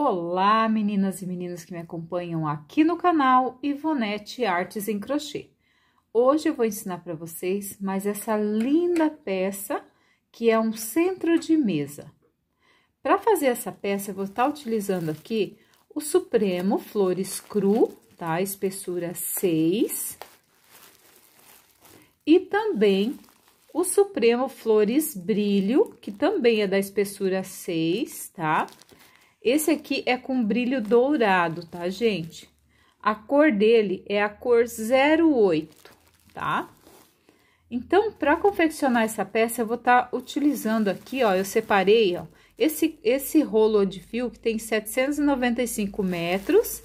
Olá, meninas e meninos que me acompanham aqui no canal Ivonete Artes em Crochê. Hoje eu vou ensinar para vocês mais essa linda peça que é um centro de mesa. Para fazer essa peça, eu vou estar tá utilizando aqui o Supremo Flores Cru, tá? Espessura 6. E também o Supremo Flores Brilho, que também é da espessura 6, tá? Tá? Esse aqui é com brilho dourado, tá, gente? A cor dele é a cor 08, tá? Então, para confeccionar essa peça, eu vou estar tá utilizando aqui, ó, eu separei, ó, esse, esse rolo de fio que tem 795 metros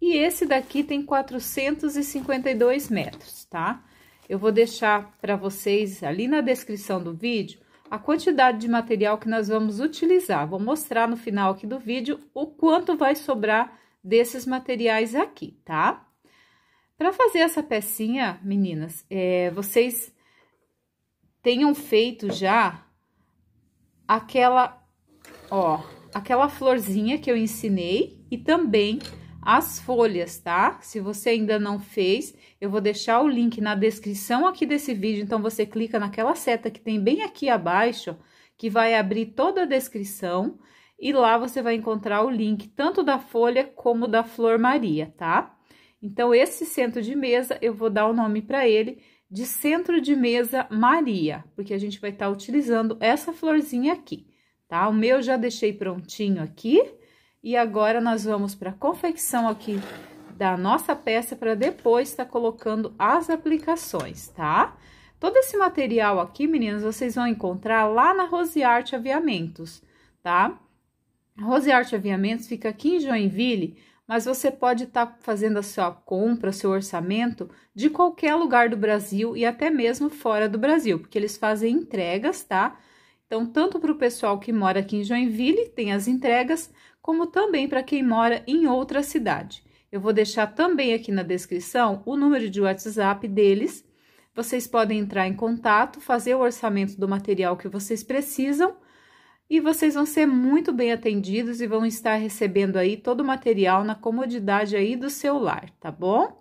e esse daqui tem 452 metros, tá? Eu vou deixar para vocês ali na descrição do vídeo a quantidade de material que nós vamos utilizar. Vou mostrar no final aqui do vídeo o quanto vai sobrar desses materiais aqui, tá? Para fazer essa pecinha, meninas, é, vocês tenham feito já aquela, ó, aquela florzinha que eu ensinei e também as folhas, tá? Se você ainda não fez, eu vou deixar o link na descrição aqui desse vídeo, então você clica naquela seta que tem bem aqui abaixo, que vai abrir toda a descrição, e lá você vai encontrar o link tanto da folha como da flor Maria, tá? Então, esse centro de mesa, eu vou dar o nome para ele de centro de mesa Maria, porque a gente vai estar tá utilizando essa florzinha aqui, tá? O meu já deixei prontinho aqui, e agora nós vamos para a confecção aqui da nossa peça para depois estar tá colocando as aplicações, tá? Todo esse material aqui, meninas, vocês vão encontrar lá na Rose Art Aviamentos, tá? Rose Art Aviamentos fica aqui em Joinville, mas você pode estar tá fazendo a sua compra, seu orçamento de qualquer lugar do Brasil e até mesmo fora do Brasil, porque eles fazem entregas, tá? Então, tanto para o pessoal que mora aqui em Joinville, tem as entregas, como também para quem mora em outra cidade. Eu vou deixar também aqui na descrição o número de WhatsApp deles. Vocês podem entrar em contato, fazer o orçamento do material que vocês precisam e vocês vão ser muito bem atendidos e vão estar recebendo aí todo o material na comodidade aí do seu lar, tá bom?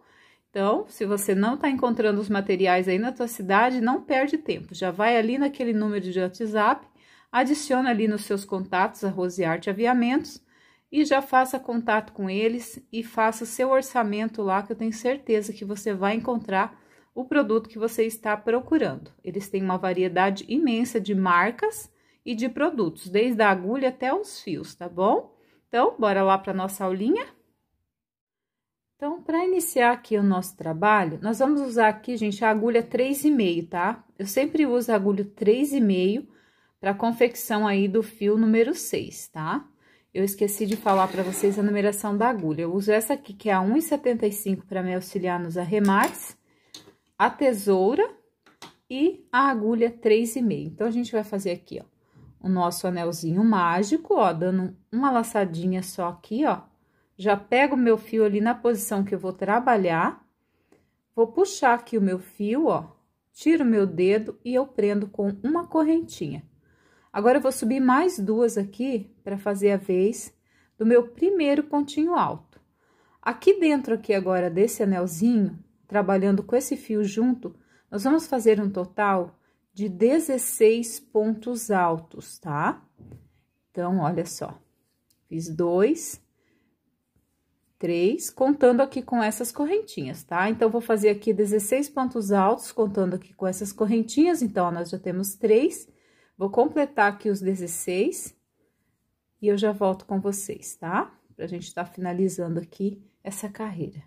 Então, se você não está encontrando os materiais aí na tua cidade, não perde tempo. Já vai ali naquele número de WhatsApp, adiciona ali nos seus contatos a Rose Arte Aviamentos e já faça contato com eles e faça seu orçamento lá, que eu tenho certeza que você vai encontrar o produto que você está procurando. Eles têm uma variedade imensa de marcas e de produtos, desde a agulha até os fios, tá bom? Então, bora lá para nossa aulinha. Então, para iniciar aqui o nosso trabalho, nós vamos usar aqui, gente, a agulha 3,5, tá? Eu sempre uso a agulha 3,5 para confecção aí do fio número 6, tá? Eu esqueci de falar para vocês a numeração da agulha. Eu uso essa aqui, que é a 1,75 para me auxiliar nos arremates, a tesoura e a agulha 3,5. Então, a gente vai fazer aqui, ó, o nosso anelzinho mágico, ó, dando uma laçadinha só aqui, ó. Já pego o meu fio ali na posição que eu vou trabalhar, vou puxar aqui o meu fio, ó, tiro o meu dedo e eu prendo com uma correntinha. Agora, eu vou subir mais duas aqui para fazer a vez do meu primeiro pontinho alto. Aqui dentro aqui agora desse anelzinho, trabalhando com esse fio junto, nós vamos fazer um total de 16 pontos altos, tá? Então, olha só, fiz dois, três, contando aqui com essas correntinhas, tá? Então, vou fazer aqui 16 pontos altos, contando aqui com essas correntinhas, então, ó, nós já temos três Vou completar aqui os 16 e eu já volto com vocês, tá? Pra gente estar tá finalizando aqui essa carreira.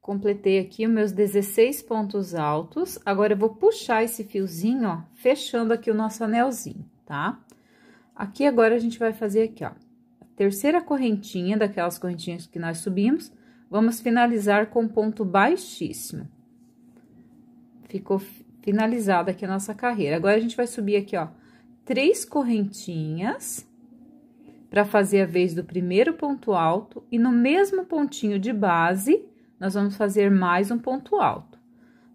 Completei aqui os meus 16 pontos altos. Agora, eu vou puxar esse fiozinho, ó, fechando aqui o nosso anelzinho, tá? Aqui, agora, a gente vai fazer aqui, ó, a terceira correntinha, daquelas correntinhas que nós subimos, vamos finalizar com ponto baixíssimo. Ficou finalizada aqui a nossa carreira. Agora, a gente vai subir aqui, ó, três correntinhas para fazer a vez do primeiro ponto alto e no mesmo pontinho de base, nós vamos fazer mais um ponto alto.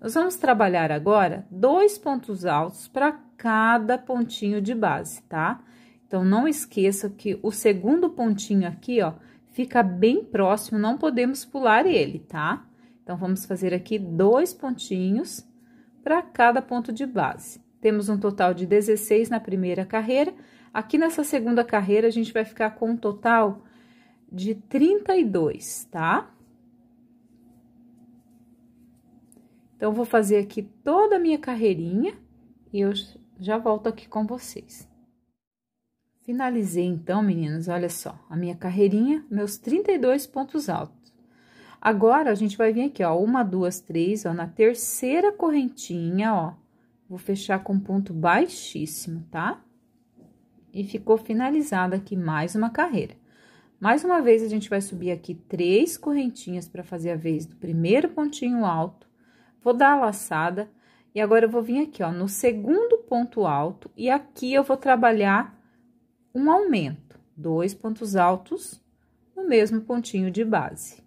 Nós vamos trabalhar agora dois pontos altos para cada pontinho de base, tá? Então, não esqueça que o segundo pontinho aqui, ó, fica bem próximo, não podemos pular ele, tá? Então, vamos fazer aqui dois pontinhos para cada ponto de base. Temos um total de 16 na primeira carreira. Aqui nessa segunda carreira, a gente vai ficar com um total de 32, tá? Então, vou fazer aqui toda a minha carreirinha e eu já volto aqui com vocês. Finalizei, então, meninas, olha só, a minha carreirinha, meus 32 pontos altos. Agora, a gente vai vir aqui, ó, uma, duas, três, ó, na terceira correntinha, ó, vou fechar com ponto baixíssimo, tá? E ficou finalizada aqui mais uma carreira. Mais uma vez, a gente vai subir aqui três correntinhas para fazer a vez do primeiro pontinho alto. Vou dar a laçada e agora eu vou vir aqui, ó, no segundo ponto alto e aqui eu vou trabalhar um aumento. Dois pontos altos no mesmo pontinho de base.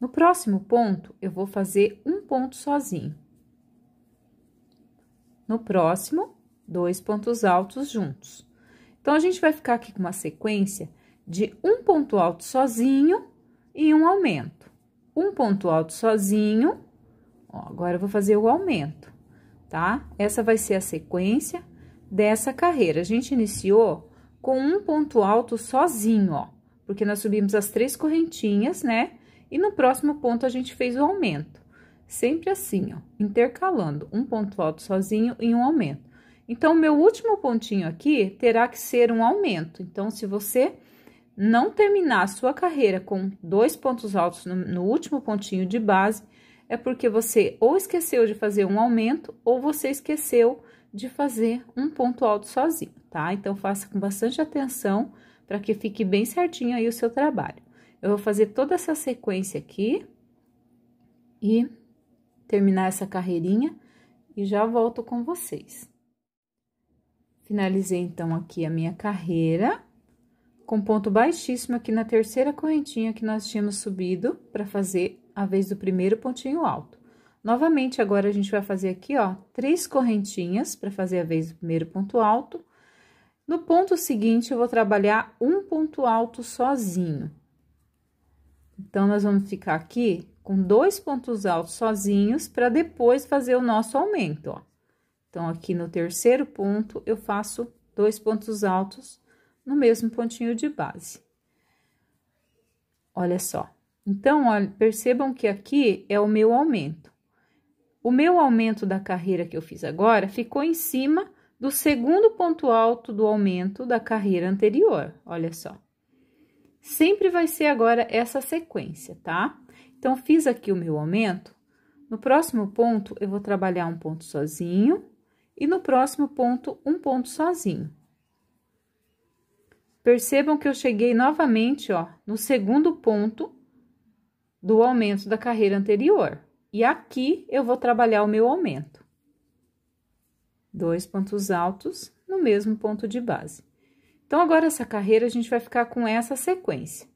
No próximo ponto, eu vou fazer um ponto sozinho. No próximo, dois pontos altos juntos. Então, a gente vai ficar aqui com uma sequência de um ponto alto sozinho e um aumento. Um ponto alto sozinho, ó, agora eu vou fazer o aumento, tá? Essa vai ser a sequência dessa carreira. A gente iniciou com um ponto alto sozinho, ó, porque nós subimos as três correntinhas, né? E no próximo ponto, a gente fez o aumento. Sempre assim, ó, intercalando um ponto alto sozinho e um aumento. Então, meu último pontinho aqui terá que ser um aumento. Então, se você não terminar a sua carreira com dois pontos altos no, no último pontinho de base, é porque você ou esqueceu de fazer um aumento ou você esqueceu de fazer um ponto alto sozinho, tá? Então, faça com bastante atenção para que fique bem certinho aí o seu trabalho. Eu vou fazer toda essa sequência aqui e terminar essa carreirinha e já volto com vocês. Finalizei, então, aqui a minha carreira com ponto baixíssimo aqui na terceira correntinha que nós tínhamos subido para fazer a vez do primeiro pontinho alto. Novamente, agora a gente vai fazer aqui, ó, três correntinhas para fazer a vez do primeiro ponto alto. No ponto seguinte, eu vou trabalhar um ponto alto sozinho. Então, nós vamos ficar aqui com dois pontos altos sozinhos para depois fazer o nosso aumento, ó. Então, aqui no terceiro ponto, eu faço dois pontos altos no mesmo pontinho de base. Olha só. Então, percebam que aqui é o meu aumento. O meu aumento da carreira que eu fiz agora ficou em cima do segundo ponto alto do aumento da carreira anterior, olha só. Sempre vai ser agora essa sequência, tá? Então, fiz aqui o meu aumento. No próximo ponto, eu vou trabalhar um ponto sozinho e no próximo ponto, um ponto sozinho. Percebam que eu cheguei novamente, ó, no segundo ponto do aumento da carreira anterior. E aqui, eu vou trabalhar o meu aumento. Dois pontos altos no mesmo ponto de base. Então, agora essa carreira, a gente vai ficar com essa sequência,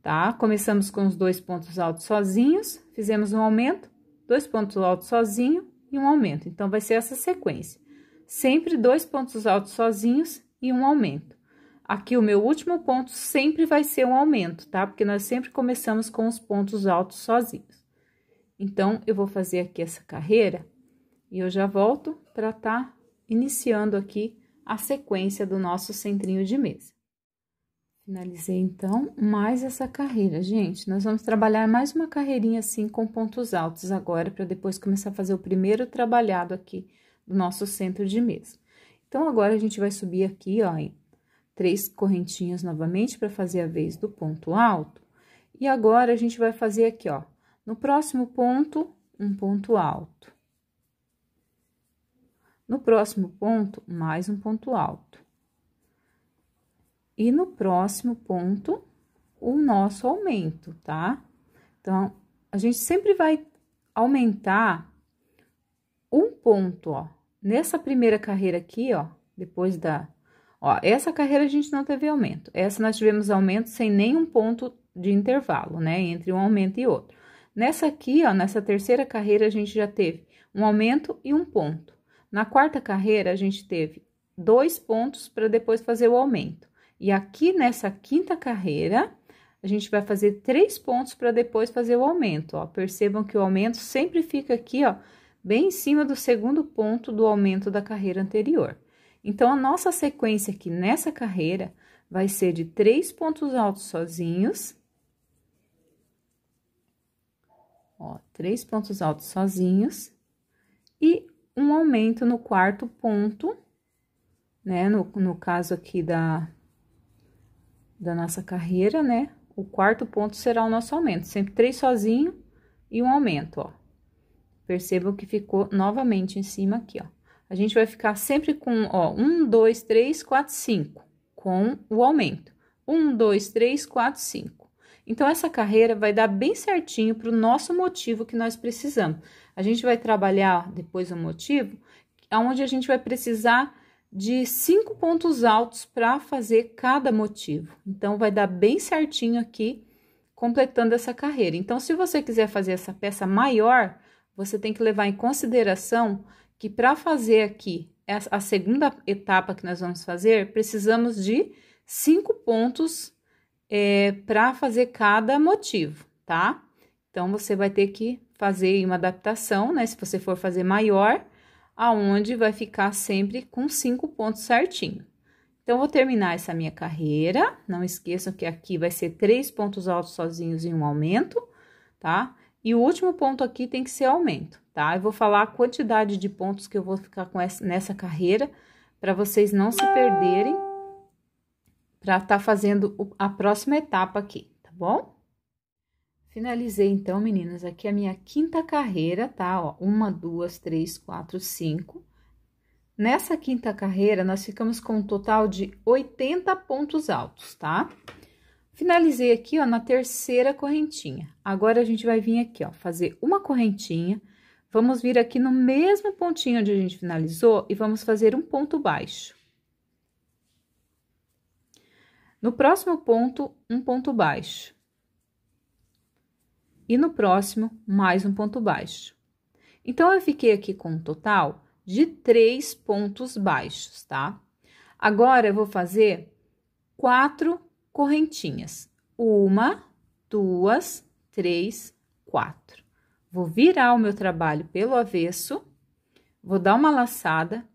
tá? Começamos com os dois pontos altos sozinhos, fizemos um aumento, dois pontos altos sozinho e um aumento. Então, vai ser essa sequência. Sempre dois pontos altos sozinhos e um aumento. Aqui, o meu último ponto sempre vai ser um aumento, tá? Porque nós sempre começamos com os pontos altos sozinhos. Então, eu vou fazer aqui essa carreira e eu já volto para estar tá iniciando aqui a sequência do nosso centrinho de mesa. Finalizei então mais essa carreira, gente. Nós vamos trabalhar mais uma carreirinha assim com pontos altos agora, para depois começar a fazer o primeiro trabalhado aqui do nosso centro de mesa. Então, agora a gente vai subir aqui, ó, em três correntinhas novamente para fazer a vez do ponto alto. E agora a gente vai fazer aqui, ó, no próximo ponto, um ponto alto. No próximo ponto, mais um ponto alto. E no próximo ponto, o nosso aumento, tá? Então, a gente sempre vai aumentar um ponto, ó. Nessa primeira carreira aqui, ó, depois da... Ó, essa carreira a gente não teve aumento. Essa nós tivemos aumento sem nenhum ponto de intervalo, né? Entre um aumento e outro. Nessa aqui, ó, nessa terceira carreira, a gente já teve um aumento e um ponto. Na quarta carreira, a gente teve dois pontos para depois fazer o aumento. E aqui nessa quinta carreira, a gente vai fazer três pontos para depois fazer o aumento, ó. Percebam que o aumento sempre fica aqui, ó, bem em cima do segundo ponto do aumento da carreira anterior. Então, a nossa sequência aqui nessa carreira vai ser de três pontos altos sozinhos. Ó, três pontos altos sozinhos. E um aumento no quarto ponto, né? No, no caso aqui da, da nossa carreira, né? O quarto ponto será o nosso aumento, sempre três sozinho e um aumento, ó. Percebam que ficou novamente em cima aqui, ó. A gente vai ficar sempre com, ó, um, dois, três, quatro, cinco, com o aumento. Um, dois, três, quatro, cinco. Então, essa carreira vai dar bem certinho para o nosso motivo que nós precisamos. A gente vai trabalhar depois o motivo, aonde a gente vai precisar de cinco pontos altos para fazer cada motivo. Então, vai dar bem certinho aqui, completando essa carreira. Então, se você quiser fazer essa peça maior, você tem que levar em consideração que para fazer aqui a segunda etapa que nós vamos fazer, precisamos de cinco pontos é, eh, para fazer cada motivo, tá? Então, você vai ter que fazer uma adaptação, né? Se você for fazer maior, aonde vai ficar sempre com cinco pontos certinho. Então, vou terminar essa minha carreira. Não esqueçam que aqui vai ser três pontos altos sozinhos em um aumento, tá? E o último ponto aqui tem que ser aumento, tá? Eu vou falar a quantidade de pontos que eu vou ficar com essa, nessa carreira, para vocês não se perderem, para estar tá fazendo a próxima etapa aqui, tá bom? Finalizei então, meninas, aqui a minha quinta carreira, tá? Ó, uma, duas, três, quatro, cinco. Nessa quinta carreira, nós ficamos com um total de 80 pontos altos, tá? Finalizei aqui, ó, na terceira correntinha. Agora, a gente vai vir aqui, ó, fazer uma correntinha. Vamos vir aqui no mesmo pontinho onde a gente finalizou e vamos fazer um ponto baixo. No próximo ponto, um ponto baixo e no próximo mais um ponto baixo. Então, eu fiquei aqui com um total de três pontos baixos, tá? Agora, eu vou fazer quatro correntinhas. Uma, duas, três, quatro. Vou virar o meu trabalho pelo avesso, vou dar uma laçada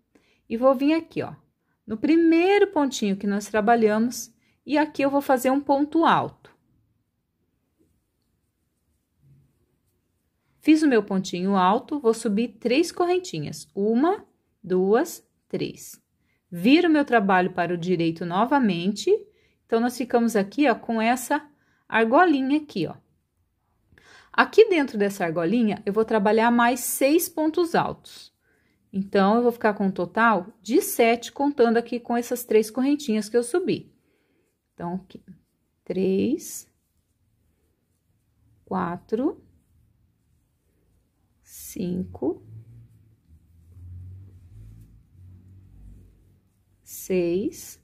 e vou vir aqui, ó, no primeiro pontinho que nós trabalhamos, e aqui eu vou fazer um ponto alto. Fiz o meu pontinho alto, vou subir três correntinhas. Uma, duas, três. Viro meu trabalho para o direito novamente. Então, nós ficamos aqui, ó, com essa argolinha aqui, ó. Aqui dentro dessa argolinha, eu vou trabalhar mais seis pontos altos. Então, eu vou ficar com um total de sete, contando aqui com essas três correntinhas que eu subi. Então, aqui, três, quatro cinco, seis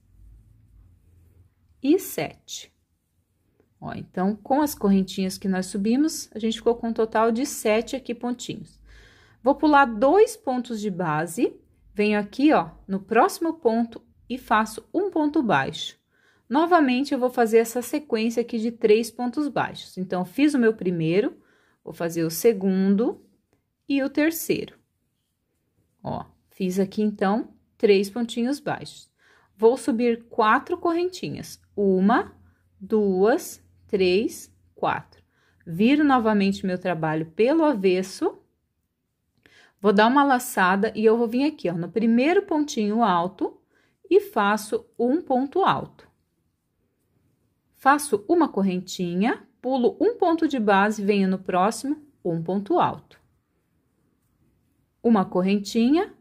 e sete. Ó, então, com as correntinhas que nós subimos, a gente ficou com um total de sete aqui pontinhos. Vou pular dois pontos de base, venho aqui, ó, no próximo ponto e faço um ponto baixo. Novamente, eu vou fazer essa sequência aqui de três pontos baixos. Então, fiz o meu primeiro, vou fazer o segundo, e o terceiro. Ó, fiz aqui então três pontinhos baixos. Vou subir quatro correntinhas: uma, duas, três, quatro. Viro novamente meu trabalho pelo avesso. Vou dar uma laçada e eu vou vir aqui, ó, no primeiro pontinho alto e faço um ponto alto. Faço uma correntinha, pulo um ponto de base, venho no próximo, um ponto alto uma correntinha,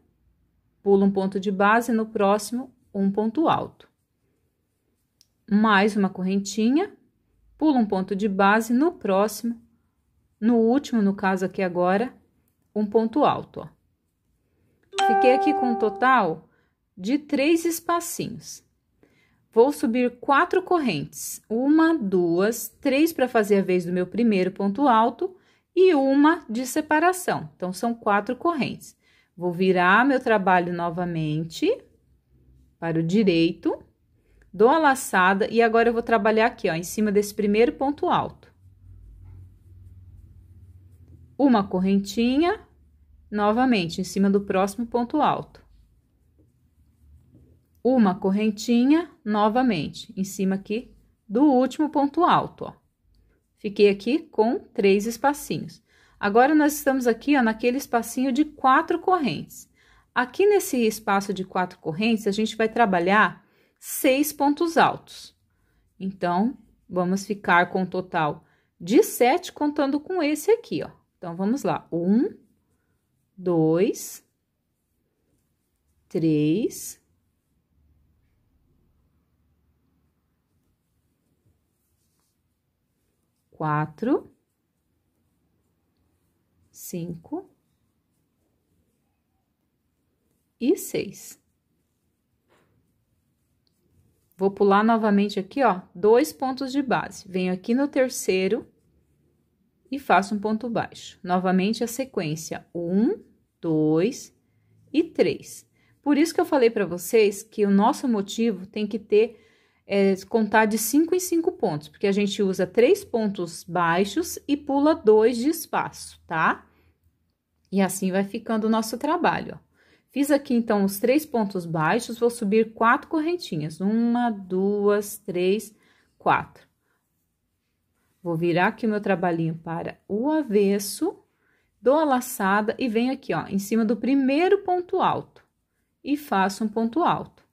pula um ponto de base, no próximo, um ponto alto. Mais uma correntinha, pula um ponto de base, no próximo, no último, no caso aqui agora, um ponto alto, ó. Fiquei aqui com um total de três espacinhos. Vou subir quatro correntes, uma, duas, três para fazer a vez do meu primeiro ponto alto e uma de separação. Então, são quatro correntes. Vou virar meu trabalho novamente para o direito, dou a laçada e agora eu vou trabalhar aqui, ó, em cima desse primeiro ponto alto. Uma correntinha, novamente, em cima do próximo ponto alto. Uma correntinha, novamente, em cima aqui do último ponto alto, ó. Fiquei aqui com três espacinhos. Agora, nós estamos aqui, ó, naquele espacinho de quatro correntes. Aqui nesse espaço de quatro correntes, a gente vai trabalhar seis pontos altos. Então, vamos ficar com um total de sete, contando com esse aqui, ó. Então, vamos lá. Um, dois, três, quatro, cinco e seis. Vou pular novamente aqui, ó, dois pontos de base. Venho aqui no terceiro e faço um ponto baixo. Novamente a sequência, um, dois e três. Por isso que eu falei para vocês que o nosso motivo tem que ter é contar de 5 em 5 pontos, porque a gente usa três pontos baixos e pula dois de espaço, tá? E assim vai ficando o nosso trabalho. Ó. Fiz aqui, então, os três pontos baixos, vou subir quatro correntinhas. Uma, duas, três, quatro. Vou virar aqui o meu trabalhinho para o avesso, dou a laçada e venho aqui, ó, em cima do primeiro ponto alto. E faço um ponto alto.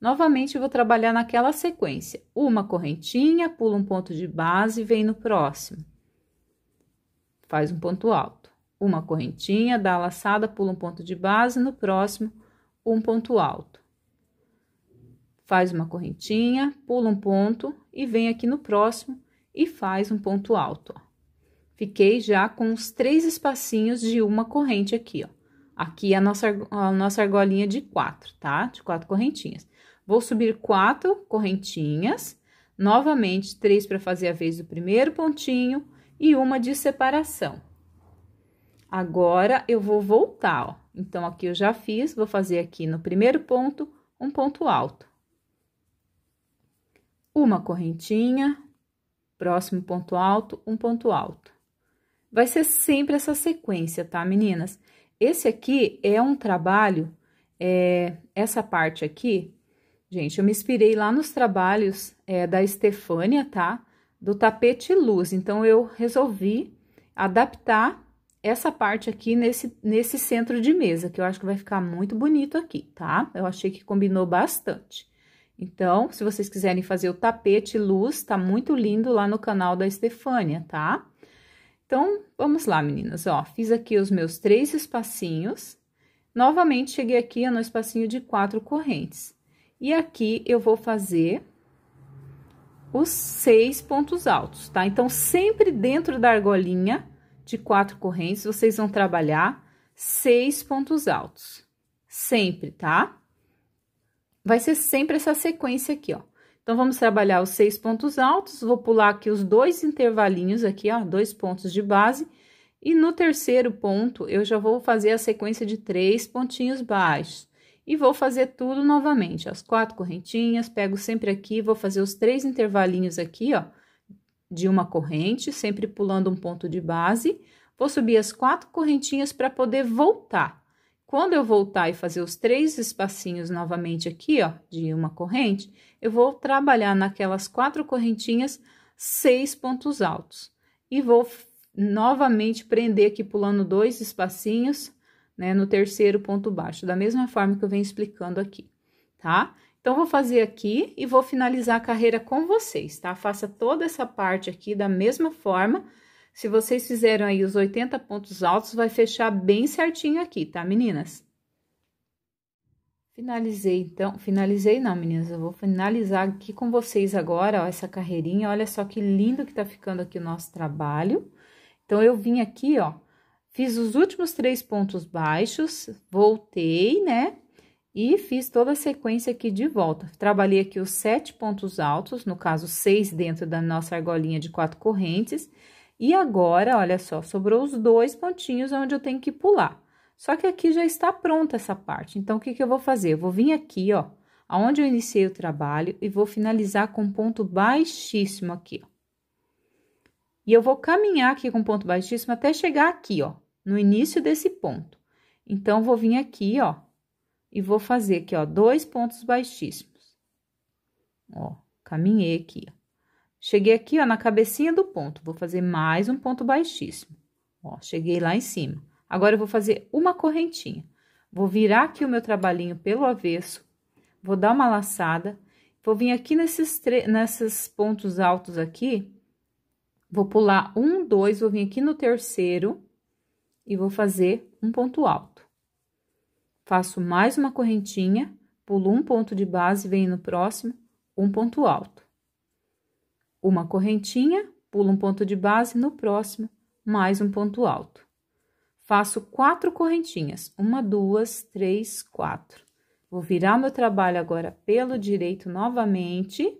Novamente, vou trabalhar naquela sequência. Uma correntinha, pula um ponto de base, vem no próximo. Faz um ponto alto. Uma correntinha, dá a laçada, pula um ponto de base, no próximo, um ponto alto. Faz uma correntinha, pula um ponto e vem aqui no próximo e faz um ponto alto. Ó. Fiquei já com os três espacinhos de uma corrente aqui, ó. Aqui é a nossa, a nossa argolinha de quatro, tá? De quatro correntinhas. Vou subir quatro correntinhas, novamente três para fazer a vez do primeiro pontinho e uma de separação. Agora, eu vou voltar, ó. Então, aqui eu já fiz, vou fazer aqui no primeiro ponto um ponto alto. Uma correntinha, próximo ponto alto, um ponto alto. Vai ser sempre essa sequência, tá, meninas? Esse aqui é um trabalho, é, essa parte aqui Gente, eu me inspirei lá nos trabalhos é, da Estefânia, tá? Do tapete luz. Então, eu resolvi adaptar essa parte aqui nesse, nesse centro de mesa, que eu acho que vai ficar muito bonito aqui, tá? Eu achei que combinou bastante. Então, se vocês quiserem fazer o tapete luz, tá muito lindo lá no canal da Estefânia, tá? Então, vamos lá, meninas, ó, fiz aqui os meus três espacinhos. Novamente, cheguei aqui no espacinho de quatro correntes. E aqui eu vou fazer os seis pontos altos, tá? Então, sempre dentro da argolinha de quatro correntes, vocês vão trabalhar seis pontos altos. Sempre, tá? Vai ser sempre essa sequência aqui, ó. Então, vamos trabalhar os seis pontos altos, vou pular aqui os dois intervalinhos aqui, ó, dois pontos de base. E no terceiro ponto, eu já vou fazer a sequência de três pontinhos baixos e vou fazer tudo novamente, as quatro correntinhas, pego sempre aqui, vou fazer os três intervalinhos aqui, ó, de uma corrente, sempre pulando um ponto de base, vou subir as quatro correntinhas para poder voltar. Quando eu voltar e fazer os três espacinhos novamente aqui, ó, de uma corrente, eu vou trabalhar naquelas quatro correntinhas seis pontos altos. E vou novamente prender aqui pulando dois espacinhos, né, no terceiro ponto baixo, da mesma forma que eu venho explicando aqui, tá? Então, vou fazer aqui e vou finalizar a carreira com vocês, tá? Faça toda essa parte aqui da mesma forma. Se vocês fizeram aí os 80 pontos altos, vai fechar bem certinho aqui, tá, meninas? Finalizei, então, finalizei não, meninas, eu vou finalizar aqui com vocês agora, ó, essa carreirinha, olha só que lindo que tá ficando aqui o nosso trabalho. Então, eu vim aqui, ó, Fiz os últimos três pontos baixos, voltei, né? E fiz toda a sequência aqui de volta. Trabalhei aqui os sete pontos altos, no caso, seis dentro da nossa argolinha de quatro correntes. E agora, olha só, sobrou os dois pontinhos onde eu tenho que pular. Só que aqui já está pronta essa parte. Então, o que, que eu vou fazer? Eu vou vir aqui, ó, aonde eu iniciei o trabalho e vou finalizar com ponto baixíssimo aqui, ó. E eu vou caminhar aqui com ponto baixíssimo até chegar aqui, ó, no início desse ponto. Então, vou vir aqui, ó, e vou fazer aqui, ó, dois pontos baixíssimos. Ó, caminhei aqui, ó. Cheguei aqui, ó, na cabecinha do ponto, vou fazer mais um ponto baixíssimo. Ó, cheguei lá em cima. Agora, eu vou fazer uma correntinha. Vou virar aqui o meu trabalhinho pelo avesso, vou dar uma laçada, vou vir aqui nesses, nesses pontos altos aqui, vou pular um, dois, vou vir aqui no terceiro, e vou fazer um ponto alto. Faço mais uma correntinha, pulo um ponto de base, venho no próximo, um ponto alto. Uma correntinha, pulo um ponto de base, no próximo, mais um ponto alto. Faço quatro correntinhas, uma, duas, três, quatro. Vou virar meu trabalho agora pelo direito novamente.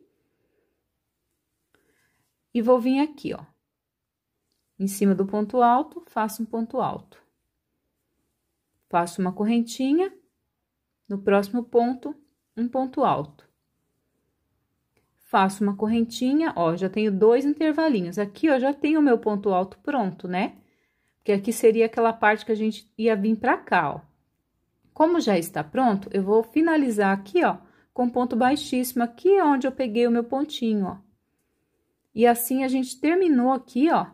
E vou vir aqui, ó, em cima do ponto alto, faço um ponto alto. Faço uma correntinha, no próximo ponto, um ponto alto. Faço uma correntinha, ó, já tenho dois intervalinhos. Aqui, ó, já tenho o meu ponto alto pronto, né? Porque aqui seria aquela parte que a gente ia vir pra cá, ó. Como já está pronto, eu vou finalizar aqui, ó, com ponto baixíssimo. Aqui é onde eu peguei o meu pontinho, ó. E assim, a gente terminou aqui, ó,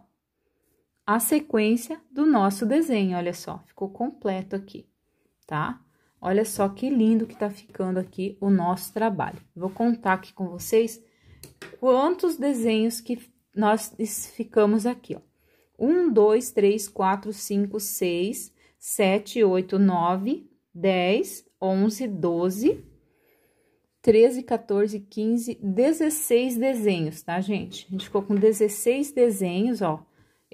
a sequência do nosso desenho. Olha só, ficou completo aqui, tá? Olha só que lindo que tá ficando aqui o nosso trabalho. Vou contar aqui com vocês quantos desenhos que nós ficamos aqui, ó. Um, dois, três, quatro, cinco, seis, sete, oito, nove, dez, onze, doze, treze, 14, quinze, dezesseis desenhos, tá, gente? A gente ficou com dezesseis desenhos, ó.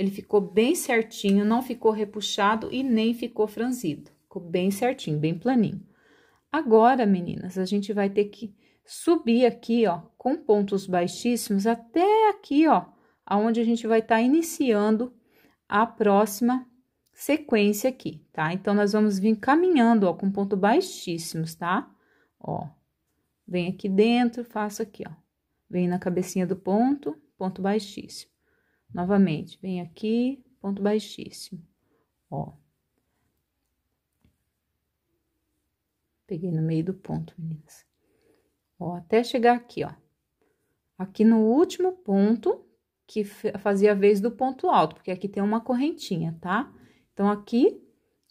Ele ficou bem certinho, não ficou repuxado e nem ficou franzido. Ficou bem certinho, bem planinho. Agora, meninas, a gente vai ter que subir aqui, ó, com pontos baixíssimos até aqui, ó, aonde a gente vai estar tá iniciando a próxima sequência aqui, tá? Então, nós vamos vir caminhando, ó, com ponto baixíssimos, tá? Ó, vem aqui dentro, faço aqui, ó. Vem na cabecinha do ponto, ponto baixíssimo. Novamente, vem aqui, ponto baixíssimo, ó. Peguei no meio do ponto, meninas. Ó, até chegar aqui, ó. Aqui no último ponto, que fazia a vez do ponto alto, porque aqui tem uma correntinha, tá? Então, aqui,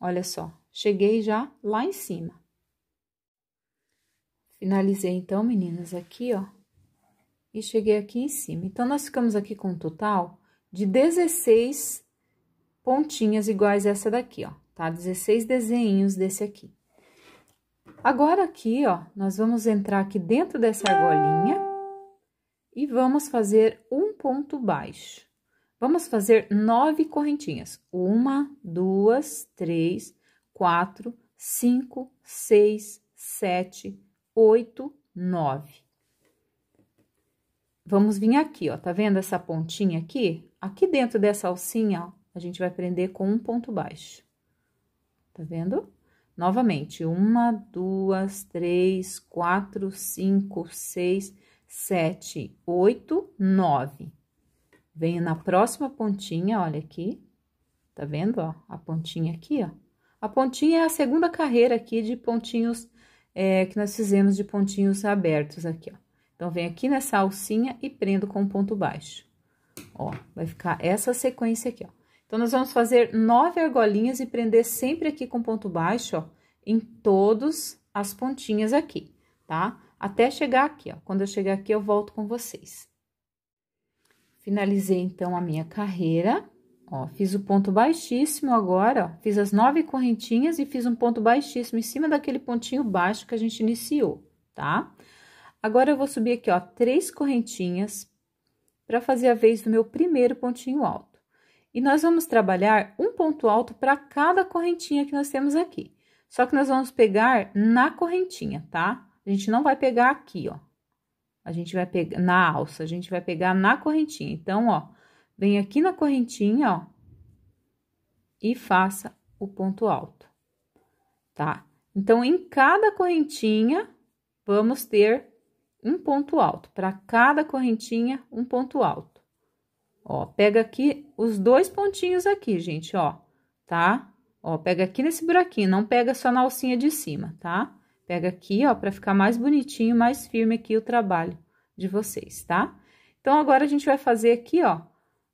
olha só, cheguei já lá em cima. Finalizei, então, meninas, aqui, ó. E cheguei aqui em cima. Então, nós ficamos aqui com um total de 16 pontinhas iguais essa daqui, ó, tá? 16 desenhos desse aqui. Agora, aqui, ó, nós vamos entrar aqui dentro dessa argolinha e vamos fazer um ponto baixo. Vamos fazer nove correntinhas. Uma, duas, três, quatro, cinco, seis, sete, oito, nove. Vamos vir aqui, ó, tá vendo essa pontinha aqui? Aqui dentro dessa alcinha, ó, a gente vai prender com um ponto baixo. Tá vendo? Novamente, uma, duas, três, quatro, cinco, seis, sete, oito, nove. Venho na próxima pontinha, olha aqui, tá vendo, ó, a pontinha aqui, ó. A pontinha é a segunda carreira aqui de pontinhos é, que nós fizemos de pontinhos abertos aqui, ó. Então, venho aqui nessa alcinha e prendo com ponto baixo. Ó, vai ficar essa sequência aqui, ó. Então, nós vamos fazer nove argolinhas e prender sempre aqui com ponto baixo, ó, em todas as pontinhas aqui, tá? Até chegar aqui, ó. Quando eu chegar aqui, eu volto com vocês. Finalizei, então, a minha carreira. Ó, fiz o ponto baixíssimo agora, ó, fiz as nove correntinhas e fiz um ponto baixíssimo em cima daquele pontinho baixo que a gente iniciou, tá? Tá? Agora, eu vou subir aqui, ó, três correntinhas para fazer a vez do meu primeiro pontinho alto. E nós vamos trabalhar um ponto alto para cada correntinha que nós temos aqui. Só que nós vamos pegar na correntinha, tá? A gente não vai pegar aqui, ó. A gente vai pegar na alça, a gente vai pegar na correntinha. Então, ó, vem aqui na correntinha, ó, e faça o ponto alto, tá? Então, em cada correntinha, vamos ter um ponto alto. Para cada correntinha, um ponto alto. Ó, pega aqui os dois pontinhos aqui, gente, ó, tá? Ó, pega aqui nesse buraquinho, não pega só na alcinha de cima, tá? Pega aqui, ó, para ficar mais bonitinho, mais firme aqui o trabalho de vocês, tá? Então, agora a gente vai fazer aqui, ó,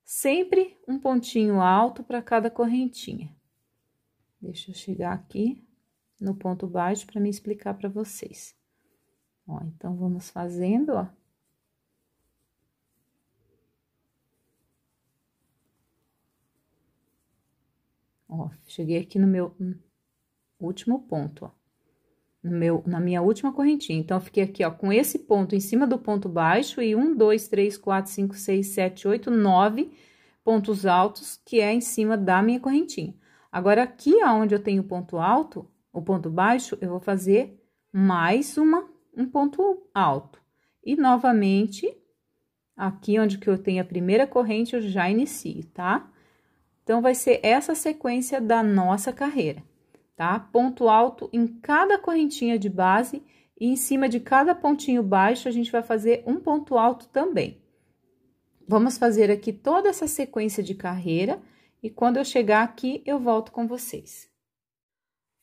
sempre um pontinho alto para cada correntinha. Deixa eu chegar aqui no ponto baixo para me explicar para vocês. Ó, então vamos fazendo, ó. Ó, cheguei aqui no meu hum, último ponto, ó. No meu, na minha última correntinha. Então, fiquei aqui, ó, com esse ponto em cima do ponto baixo e um, dois, três, quatro, cinco, seis, sete, oito, nove pontos altos, que é em cima da minha correntinha. Agora, aqui onde eu tenho o ponto alto, o ponto baixo, eu vou fazer mais uma um ponto alto. E novamente, aqui onde que eu tenho a primeira corrente, eu já inicio, tá? Então, vai ser essa sequência da nossa carreira, tá? Ponto alto em cada correntinha de base e em cima de cada pontinho baixo, a gente vai fazer um ponto alto também. Vamos fazer aqui toda essa sequência de carreira e quando eu chegar aqui, eu volto com vocês.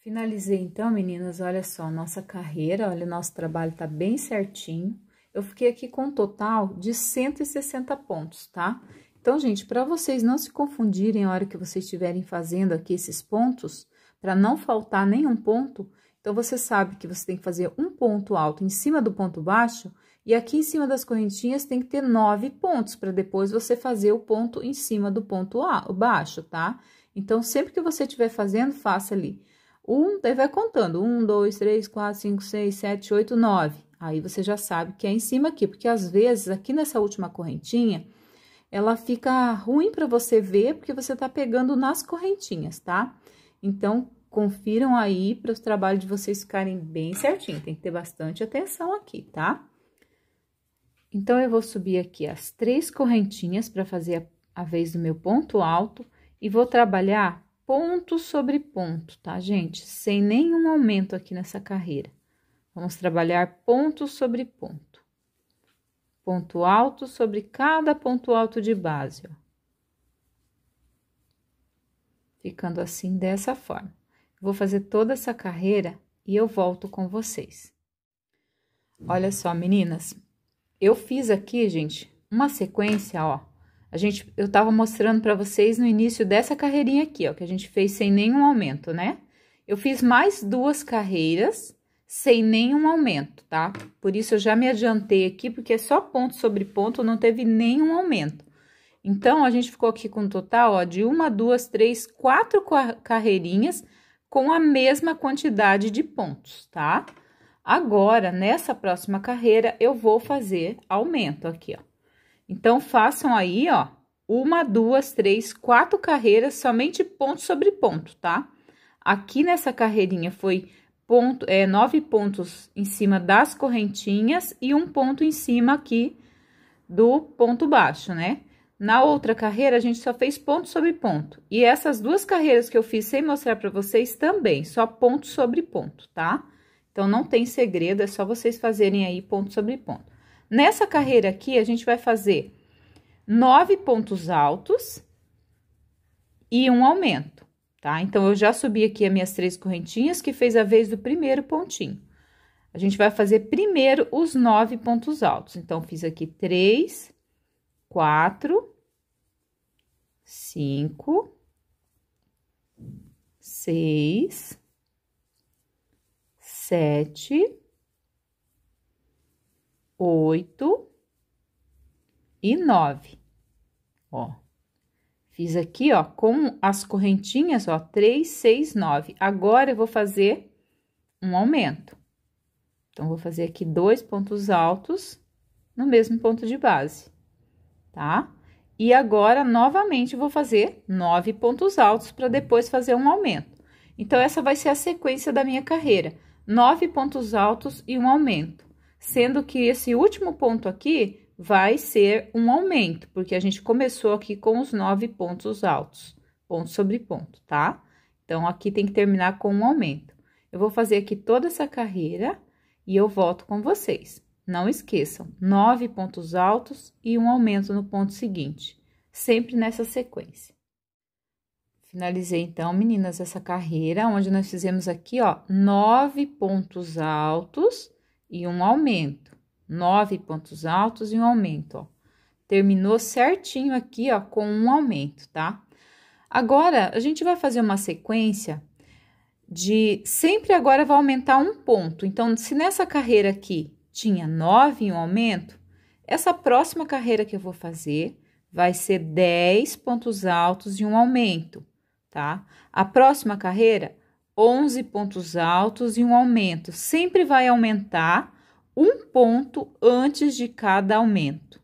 Finalizei então, meninas, olha só, nossa carreira, olha, nosso trabalho tá bem certinho. Eu fiquei aqui com um total de 160 pontos, tá? Então, gente, para vocês não se confundirem a hora que vocês estiverem fazendo aqui esses pontos, para não faltar nenhum ponto, então, você sabe que você tem que fazer um ponto alto em cima do ponto baixo, e aqui em cima das correntinhas tem que ter nove pontos, para depois você fazer o ponto em cima do ponto baixo, tá? Então, sempre que você estiver fazendo, faça ali um, daí vai contando. Um, dois, três, quatro, cinco, seis, sete, oito, nove. Aí você já sabe que é em cima aqui, porque às vezes aqui nessa última correntinha, ela fica ruim para você ver, porque você tá pegando nas correntinhas, tá? Então, confiram aí para os trabalhos de vocês ficarem bem certinho. Tem que ter bastante atenção aqui, tá? Então, eu vou subir aqui as três correntinhas para fazer a, a vez do meu ponto alto e vou trabalhar ponto sobre ponto, tá, gente? Sem nenhum aumento aqui nessa carreira. Vamos trabalhar ponto sobre ponto. Ponto alto sobre cada ponto alto de base, ó. Ficando assim dessa forma. Vou fazer toda essa carreira e eu volto com vocês. Olha só, meninas. Eu fiz aqui, gente, uma sequência, ó a gente, eu estava mostrando para vocês no início dessa carreirinha aqui, ó, que a gente fez sem nenhum aumento, né? Eu fiz mais duas carreiras sem nenhum aumento, tá? Por isso, eu já me adiantei aqui, porque é só ponto sobre ponto, não teve nenhum aumento. Então, a gente ficou aqui com um total, ó, de uma, duas, três, quatro carreirinhas com a mesma quantidade de pontos, tá? Agora, nessa próxima carreira, eu vou fazer aumento aqui, ó. Então, façam aí, ó, uma, duas, três, quatro carreiras somente ponto sobre ponto, tá? Aqui nessa carreirinha foi ponto, é, nove pontos em cima das correntinhas e um ponto em cima aqui do ponto baixo, né? Na outra carreira, a gente só fez ponto sobre ponto. E essas duas carreiras que eu fiz sem mostrar para vocês também, só ponto sobre ponto, tá? Então, não tem segredo, é só vocês fazerem aí ponto sobre ponto. Nessa carreira aqui, a gente vai fazer nove pontos altos e um aumento, tá? Então, eu já subi aqui as minhas três correntinhas, que fez a vez do primeiro pontinho. A gente vai fazer primeiro os nove pontos altos. Então, fiz aqui três, quatro, cinco, seis, sete, oito e nove. Ó, fiz aqui, ó, com as correntinhas, ó, três, seis, nove. Agora eu vou fazer um aumento. Então, vou fazer aqui dois pontos altos no mesmo ponto de base, tá? E agora, novamente, vou fazer nove pontos altos para depois fazer um aumento. Então, essa vai ser a sequência da minha carreira. Nove pontos altos e um aumento sendo que esse último ponto aqui vai ser um aumento, porque a gente começou aqui com os nove pontos altos, ponto sobre ponto, tá? Então, aqui tem que terminar com um aumento. Eu vou fazer aqui toda essa carreira e eu volto com vocês. Não esqueçam, nove pontos altos e um aumento no ponto seguinte, sempre nessa sequência. Finalizei, então, meninas, essa carreira, onde nós fizemos aqui, ó, nove pontos altos e um aumento. Nove pontos altos e um aumento, ó. Terminou certinho aqui, ó, com um aumento, tá? Agora, a gente vai fazer uma sequência de... Sempre agora vai aumentar um ponto. Então, se nessa carreira aqui tinha nove e um aumento, essa próxima carreira que eu vou fazer vai ser dez pontos altos e um aumento, tá? A próxima carreira, 11 pontos altos e um aumento. Sempre vai aumentar um ponto antes de cada aumento.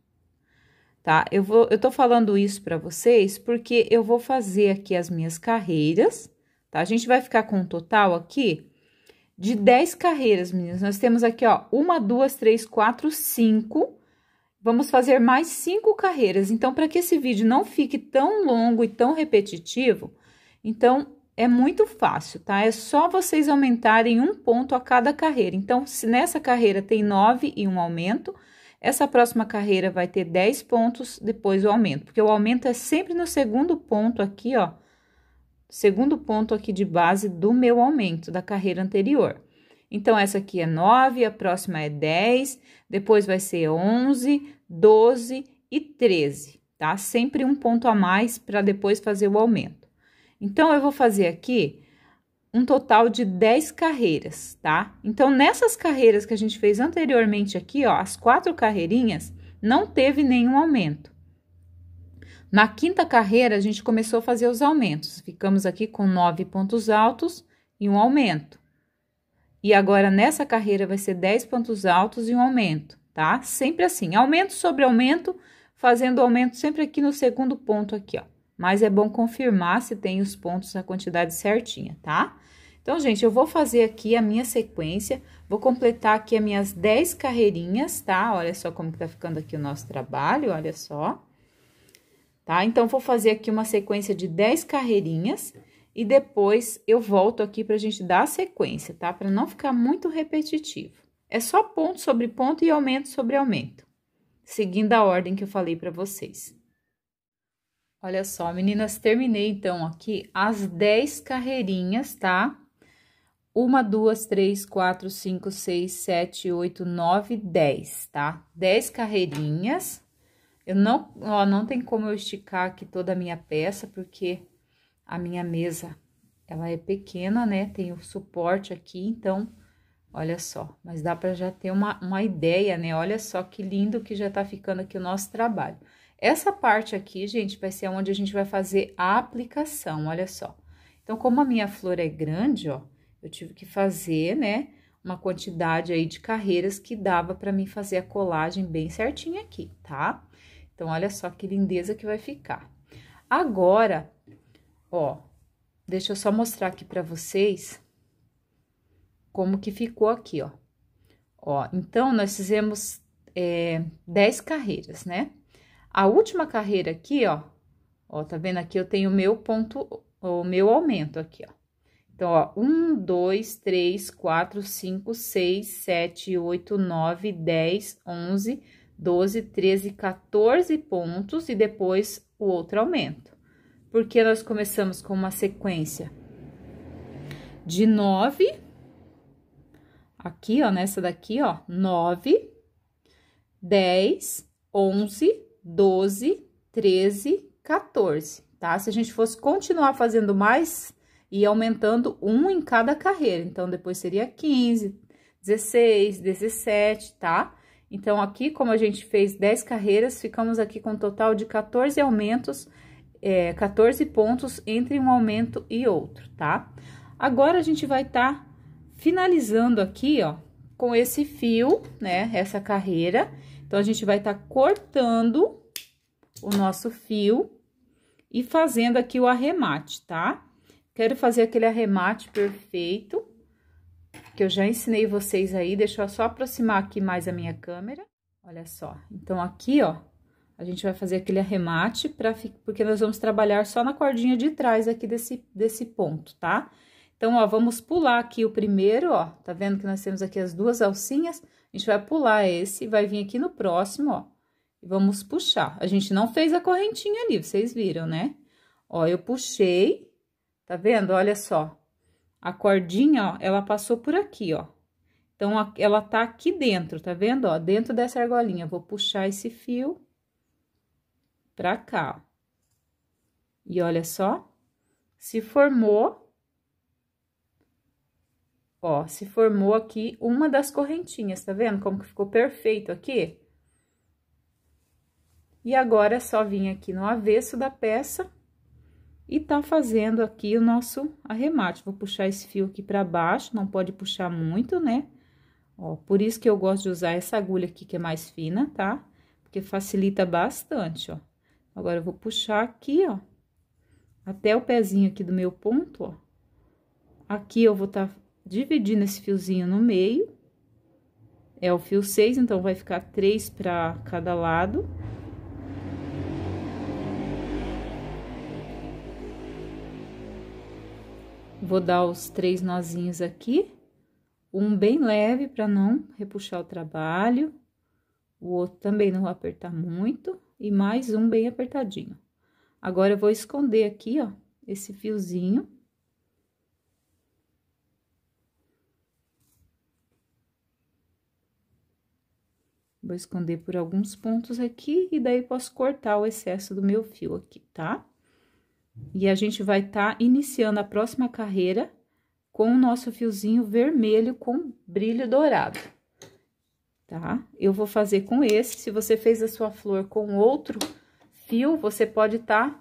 Tá? Eu vou eu tô falando isso para vocês porque eu vou fazer aqui as minhas carreiras, tá? A gente vai ficar com um total aqui de 10 carreiras, meninas. Nós temos aqui, ó, uma, duas, três, quatro, cinco. Vamos fazer mais cinco carreiras. Então, para que esse vídeo não fique tão longo e tão repetitivo, então é muito fácil, tá? É só vocês aumentarem um ponto a cada carreira. Então, se nessa carreira tem 9 e um aumento, essa próxima carreira vai ter 10 pontos, depois o aumento. Porque o aumento é sempre no segundo ponto aqui, ó. Segundo ponto aqui de base do meu aumento da carreira anterior. Então, essa aqui é 9, a próxima é 10, depois vai ser 11, 12 e 13, tá? Sempre um ponto a mais para depois fazer o aumento. Então, eu vou fazer aqui um total de 10 carreiras, tá? Então, nessas carreiras que a gente fez anteriormente aqui, ó, as quatro carreirinhas, não teve nenhum aumento. Na quinta carreira, a gente começou a fazer os aumentos. Ficamos aqui com nove pontos altos e um aumento. E agora, nessa carreira, vai ser 10 pontos altos e um aumento, tá? Sempre assim, aumento sobre aumento, fazendo aumento sempre aqui no segundo ponto aqui, ó mas é bom confirmar se tem os pontos na quantidade certinha, tá? Então, gente, eu vou fazer aqui a minha sequência, vou completar aqui as minhas 10 carreirinhas, tá? Olha só como que tá ficando aqui o nosso trabalho, olha só. Tá? Então, vou fazer aqui uma sequência de 10 carreirinhas e depois eu volto aqui pra gente dar a sequência, tá? Pra não ficar muito repetitivo. É só ponto sobre ponto e aumento sobre aumento, seguindo a ordem que eu falei pra vocês. Olha só, meninas, terminei então aqui as 10 carreirinhas, tá? Uma, duas, três, quatro, cinco, seis, sete, oito, nove, dez, tá? Dez carreirinhas. Eu não, ó, não tem como eu esticar aqui toda a minha peça, porque a minha mesa, ela é pequena, né? Tem o suporte aqui, então, olha só. Mas dá pra já ter uma, uma ideia, né? Olha só que lindo que já tá ficando aqui o nosso trabalho. Essa parte aqui, gente, vai ser onde a gente vai fazer a aplicação, olha só. Então, como a minha flor é grande, ó, eu tive que fazer, né, uma quantidade aí de carreiras que dava para mim fazer a colagem bem certinha aqui, tá? Então, olha só que lindeza que vai ficar. Agora, ó, deixa eu só mostrar aqui para vocês como que ficou aqui, ó. Ó, então, nós fizemos é, 10 carreiras, né? a última carreira aqui, ó, tá vendo aqui? Eu tenho meu ponto, o meu aumento aqui, ó. Então, ó, um, dois, três, quatro, cinco, seis, sete, oito, nove, dez, onze, doze, treze, quatorze pontos e depois o outro aumento. Porque nós começamos com uma sequência de nove, aqui, ó, nessa daqui, ó, nove, dez, onze, 12, 13, 14, tá? Se a gente fosse continuar fazendo mais e aumentando um em cada carreira, então depois seria 15, 16, 17, tá? Então, aqui, como a gente fez 10 carreiras, ficamos aqui com um total de 14 aumentos, é, 14 pontos entre um aumento e outro, tá? Agora, a gente vai estar tá finalizando aqui, ó, com esse fio, né, essa carreira. Então, a gente vai estar tá cortando o nosso fio e fazendo aqui o arremate, tá? Quero fazer aquele arremate perfeito, que eu já ensinei vocês aí, deixa eu só aproximar aqui mais a minha câmera, olha só. Então, aqui, ó, a gente vai fazer aquele arremate, pra, porque nós vamos trabalhar só na cordinha de trás aqui desse, desse ponto, tá? Então, ó, vamos pular aqui o primeiro, ó, tá vendo que nós temos aqui as duas alcinhas? A gente vai pular esse, vai vir aqui no próximo, ó e vamos puxar. A gente não fez a correntinha ali, vocês viram, né? Ó, eu puxei, tá vendo? Olha só. A cordinha, ó, ela passou por aqui, ó. Então, ela tá aqui dentro, tá vendo? Ó, dentro dessa argolinha. Vou puxar esse fio pra cá, ó. E olha só, se formou, ó, se formou aqui uma das correntinhas, tá vendo? Como que ficou perfeito aqui? E agora é só vir aqui no avesso da peça e tá fazendo aqui o nosso arremate. Vou puxar esse fio aqui pra baixo, não pode puxar muito, né? Ó, por isso que eu gosto de usar essa agulha aqui que é mais fina, tá? Porque facilita bastante, ó. Agora, eu vou puxar aqui, ó, até o pezinho aqui do meu ponto, ó. Aqui eu vou tá dividindo esse fiozinho no meio. É o fio 6, então vai ficar três para cada lado. Vou dar os três nozinhos aqui, um bem leve para não repuxar o trabalho, o outro também não vou apertar muito, e mais um bem apertadinho. Agora, eu vou esconder aqui, ó, esse fiozinho. Vou esconder por alguns pontos aqui, e daí posso cortar o excesso do meu fio aqui, tá? Tá? E a gente vai estar tá iniciando a próxima carreira com o nosso fiozinho vermelho com brilho dourado, tá? Eu vou fazer com esse, se você fez a sua flor com outro fio, você pode estar tá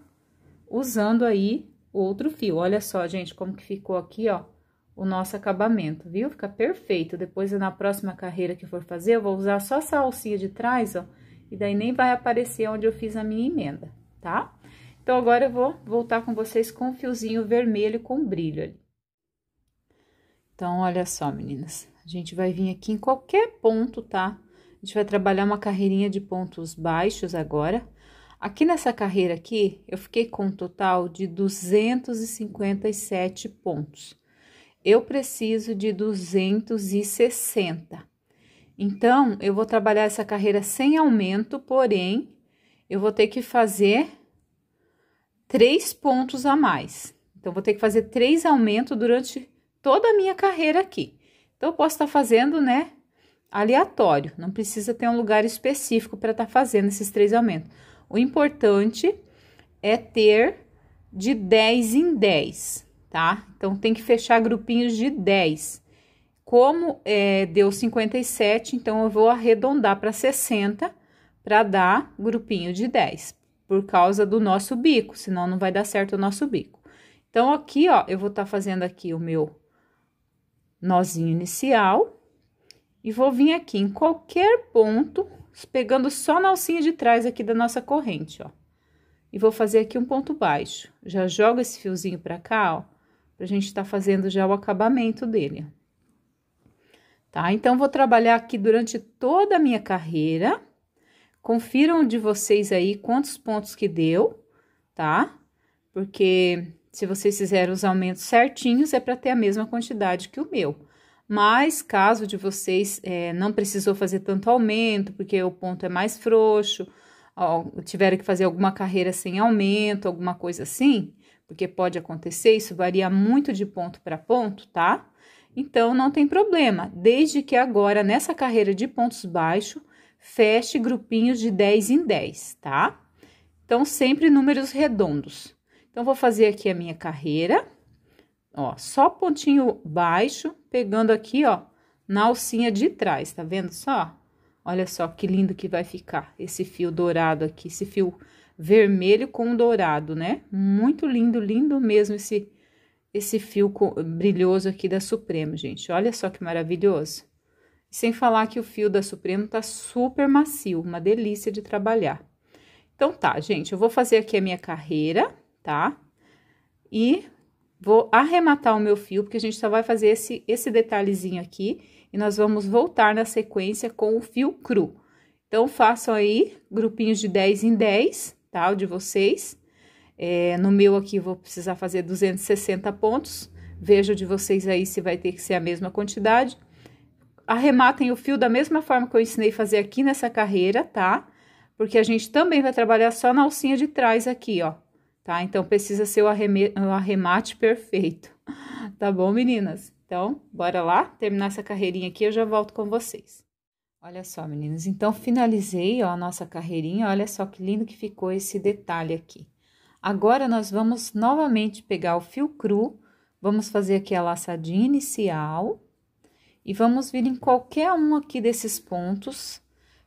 usando aí outro fio. Olha só, gente, como que ficou aqui, ó, o nosso acabamento, viu? Fica perfeito. Depois, na próxima carreira que for fazer, eu vou usar só essa alcinha de trás, ó, e daí nem vai aparecer onde eu fiz a minha emenda, tá? Então, agora eu vou voltar com vocês com um fiozinho vermelho com brilho ali. Então, olha só, meninas. A gente vai vir aqui em qualquer ponto, tá? A gente vai trabalhar uma carreirinha de pontos baixos agora. Aqui nessa carreira aqui, eu fiquei com um total de 257 pontos. Eu preciso de 260. Então, eu vou trabalhar essa carreira sem aumento, porém, eu vou ter que fazer três pontos a mais. Então, vou ter que fazer três aumentos durante toda a minha carreira aqui. Então, eu posso estar tá fazendo, né, aleatório. Não precisa ter um lugar específico para estar tá fazendo esses três aumentos. O importante é ter de 10 em 10, tá? Então, tem que fechar grupinhos de 10. Como é, deu 57, então eu vou arredondar para 60 para dar grupinho de 10 por causa do nosso bico, senão não vai dar certo o nosso bico. Então, aqui, ó, eu vou estar tá fazendo aqui o meu nozinho inicial e vou vir aqui em qualquer ponto, pegando só na alcinha de trás aqui da nossa corrente, ó. E vou fazer aqui um ponto baixo. Já jogo esse fiozinho pra cá, ó, pra gente tá fazendo já o acabamento dele, tá? Então, vou trabalhar aqui durante toda a minha carreira Confiram de vocês aí quantos pontos que deu, tá? Porque se vocês fizerem os aumentos certinhos, é para ter a mesma quantidade que o meu. Mas, caso de vocês é, não precisou fazer tanto aumento, porque o ponto é mais frouxo, ó, tiveram que fazer alguma carreira sem aumento, alguma coisa assim, porque pode acontecer, isso varia muito de ponto para ponto, tá? Então, não tem problema, desde que agora, nessa carreira de pontos baixos, feche grupinhos de 10 em 10, tá? Então, sempre números redondos. Então, vou fazer aqui a minha carreira, ó, só pontinho baixo, pegando aqui, ó, na alcinha de trás, tá vendo só? Olha só que lindo que vai ficar esse fio dourado aqui, esse fio vermelho com dourado, né? Muito lindo, lindo mesmo esse, esse fio brilhoso aqui da Supremo, gente. Olha só que maravilhoso. Sem falar que o fio da Supremo tá super macio, uma delícia de trabalhar. Então tá, gente, eu vou fazer aqui a minha carreira, tá? E vou arrematar o meu fio, porque a gente só vai fazer esse, esse detalhezinho aqui. E nós vamos voltar na sequência com o fio cru. Então, façam aí grupinhos de 10 em 10, tá? O de vocês. É, no meu aqui, vou precisar fazer 260 pontos. Veja de vocês aí se vai ter que ser a mesma quantidade arrematem o fio da mesma forma que eu ensinei a fazer aqui nessa carreira, tá? Porque a gente também vai trabalhar só na alcinha de trás aqui, ó, tá? Então, precisa ser o, o arremate perfeito, tá bom, meninas? Então, bora lá terminar essa carreirinha aqui, eu já volto com vocês. Olha só, meninas, então finalizei ó, a nossa carreirinha, olha só que lindo que ficou esse detalhe aqui. Agora, nós vamos novamente pegar o fio cru, vamos fazer aqui a laçadinha inicial e vamos vir em qualquer um aqui desses pontos,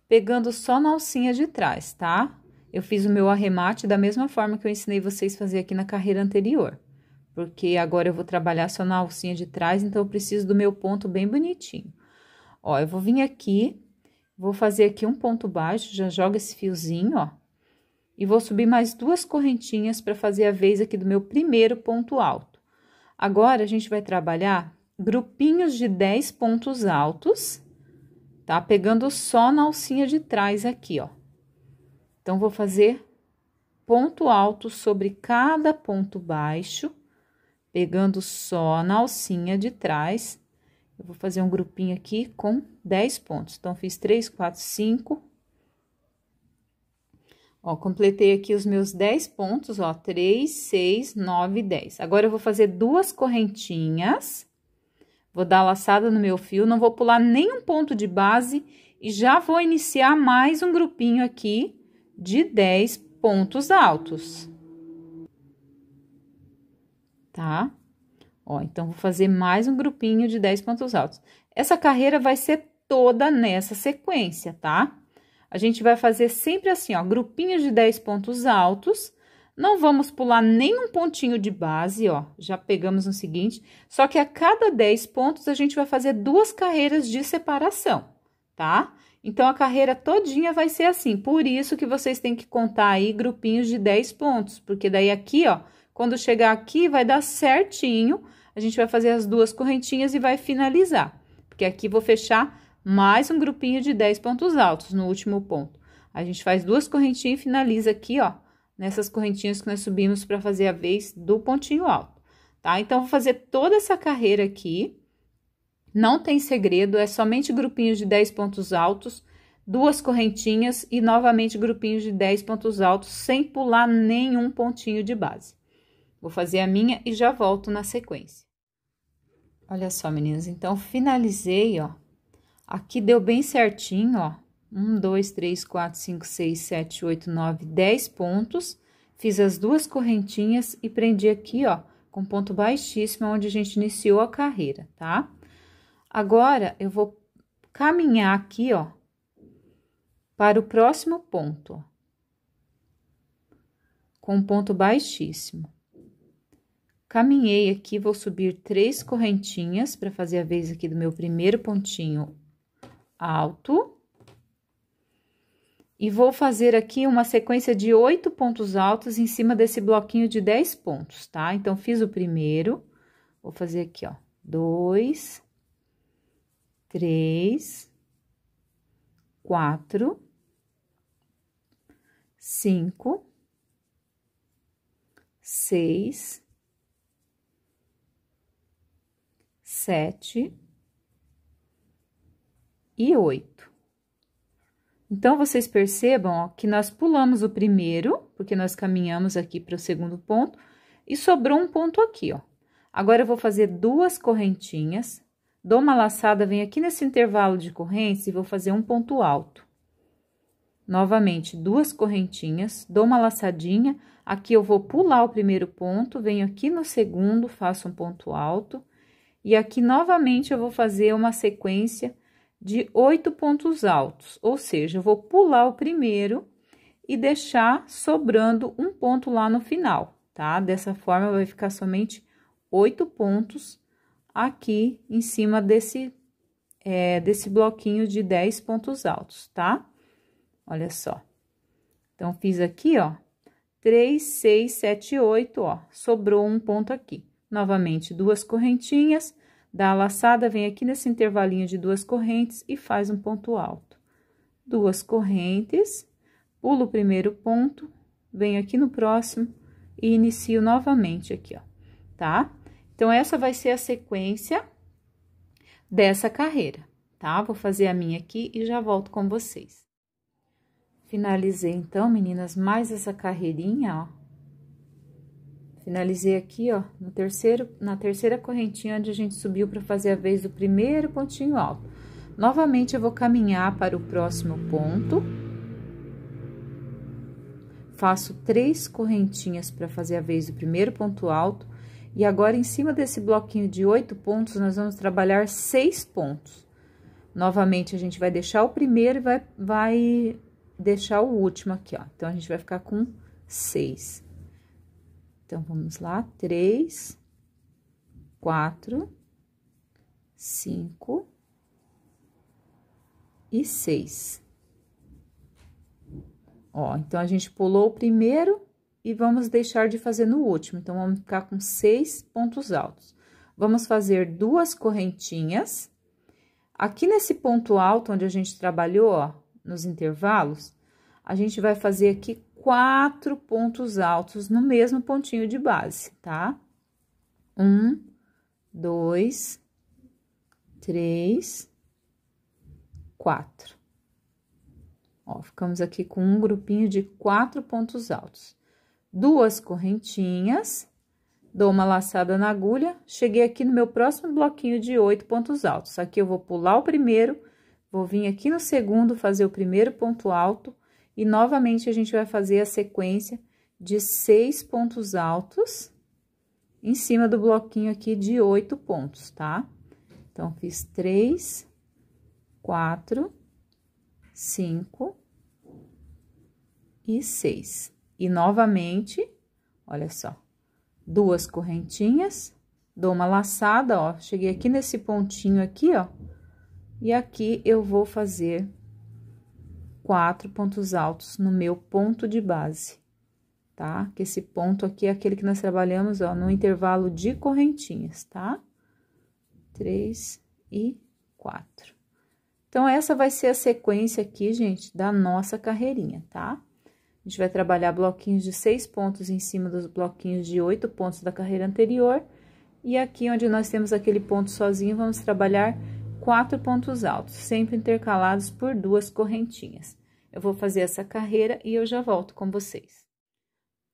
pegando só na alcinha de trás, tá? Eu fiz o meu arremate da mesma forma que eu ensinei vocês a fazer aqui na carreira anterior. Porque agora eu vou trabalhar só na alcinha de trás, então eu preciso do meu ponto bem bonitinho. Ó, eu vou vir aqui, vou fazer aqui um ponto baixo, já joga esse fiozinho, ó. E vou subir mais duas correntinhas para fazer a vez aqui do meu primeiro ponto alto. Agora, a gente vai trabalhar grupinhos de 10 pontos altos, tá? Pegando só na alcinha de trás aqui, ó. Então, vou fazer ponto alto sobre cada ponto baixo, pegando só na alcinha de trás. Eu vou fazer um grupinho aqui com 10 pontos. Então, fiz 3, 4, 5. Ó, completei aqui os meus 10 pontos, ó, 3, 6, 9, 10. Agora, eu vou fazer duas correntinhas Vou dar laçada no meu fio, não vou pular nenhum ponto de base e já vou iniciar mais um grupinho aqui de 10 pontos altos. Tá? Ó, então, vou fazer mais um grupinho de 10 pontos altos. Essa carreira vai ser toda nessa sequência, tá? A gente vai fazer sempre assim, ó, grupinhos de 10 pontos altos não vamos pular nenhum pontinho de base, ó, já pegamos no seguinte, só que a cada 10 pontos a gente vai fazer duas carreiras de separação, tá? Então, a carreira todinha vai ser assim, por isso que vocês têm que contar aí grupinhos de 10 pontos, porque daí aqui, ó, quando chegar aqui vai dar certinho, a gente vai fazer as duas correntinhas e vai finalizar, porque aqui vou fechar mais um grupinho de 10 pontos altos no último ponto. A gente faz duas correntinhas e finaliza aqui, ó, nessas correntinhas que nós subimos para fazer a vez do pontinho alto, tá? Então, vou fazer toda essa carreira aqui. Não tem segredo, é somente grupinhos de 10 pontos altos, duas correntinhas e novamente grupinhos de 10 pontos altos, sem pular nenhum pontinho de base. Vou fazer a minha e já volto na sequência. Olha só, meninas, então finalizei, ó. Aqui deu bem certinho, ó. 1, 2, 3, 4, 5, 6, 7, 8, 9, 10 pontos. Fiz as duas correntinhas e prendi aqui, ó, com ponto baixíssimo, onde a gente iniciou a carreira, tá? Agora, eu vou caminhar aqui, ó, para o próximo ponto, ó, com ponto baixíssimo. Caminhei aqui, vou subir três correntinhas para fazer a vez aqui do meu primeiro pontinho alto e vou fazer aqui uma sequência de oito pontos altos em cima desse bloquinho de dez pontos, tá? Então, fiz o primeiro, vou fazer aqui, ó, dois, três, quatro, cinco, seis, sete e oito. Então, vocês percebam ó, que nós pulamos o primeiro, porque nós caminhamos aqui para o segundo ponto, e sobrou um ponto aqui, ó. Agora, eu vou fazer duas correntinhas, dou uma laçada, venho aqui nesse intervalo de correntes e vou fazer um ponto alto. Novamente, duas correntinhas, dou uma laçadinha, aqui eu vou pular o primeiro ponto, venho aqui no segundo, faço um ponto alto, e aqui, novamente, eu vou fazer uma sequência de oito pontos altos, ou seja, eu vou pular o primeiro e deixar sobrando um ponto lá no final, tá? Dessa forma, vai ficar somente oito pontos aqui em cima desse, é, desse bloquinho de dez pontos altos, tá? Olha só. Então, fiz aqui, ó, três, seis, sete, oito, ó, sobrou um ponto aqui. Novamente, duas correntinhas da laçada vem aqui nesse intervalinho de duas correntes e faz um ponto alto. Duas correntes, pulo o primeiro ponto, venho aqui no próximo e inicio novamente aqui, ó, tá? Então, essa vai ser a sequência dessa carreira, tá? Vou fazer a minha aqui e já volto com vocês. Finalizei, então, meninas, mais essa carreirinha, ó, Finalizei aqui, ó, no terceiro, na terceira correntinha onde a gente subiu para fazer a vez do primeiro pontinho alto. Novamente, eu vou caminhar para o próximo ponto. Faço três correntinhas para fazer a vez do primeiro ponto alto. E agora, em cima desse bloquinho de oito pontos, nós vamos trabalhar seis pontos. Novamente, a gente vai deixar o primeiro e vai, vai deixar o último aqui, ó. Então, a gente vai ficar com seis. Então, vamos lá, três, quatro, cinco e seis. Ó, então, a gente pulou o primeiro e vamos deixar de fazer no último. Então, vamos ficar com seis pontos altos. Vamos fazer duas correntinhas. Aqui nesse ponto alto, onde a gente trabalhou, ó, nos intervalos, a gente vai fazer aqui quatro pontos altos no mesmo pontinho de base, tá? Um, dois, três, quatro. Ó, ficamos aqui com um grupinho de quatro pontos altos. Duas correntinhas, dou uma laçada na agulha, cheguei aqui no meu próximo bloquinho de oito pontos altos. Aqui eu vou pular o primeiro, vou vir aqui no segundo, fazer o primeiro ponto alto, e novamente a gente vai fazer a sequência de seis pontos altos em cima do bloquinho aqui de oito pontos, tá? Então, fiz três, quatro, cinco e seis. E novamente, olha só, duas correntinhas, dou uma laçada, ó, cheguei aqui nesse pontinho aqui, ó, e aqui eu vou fazer quatro pontos altos no meu ponto de base, tá? Que esse ponto aqui é aquele que nós trabalhamos, ó, no intervalo de correntinhas, tá? Três e quatro. Então, essa vai ser a sequência aqui, gente, da nossa carreirinha, tá? A gente vai trabalhar bloquinhos de seis pontos em cima dos bloquinhos de oito pontos da carreira anterior. E aqui, onde nós temos aquele ponto sozinho, vamos trabalhar quatro pontos altos, sempre intercalados por duas correntinhas. Eu vou fazer essa carreira e eu já volto com vocês.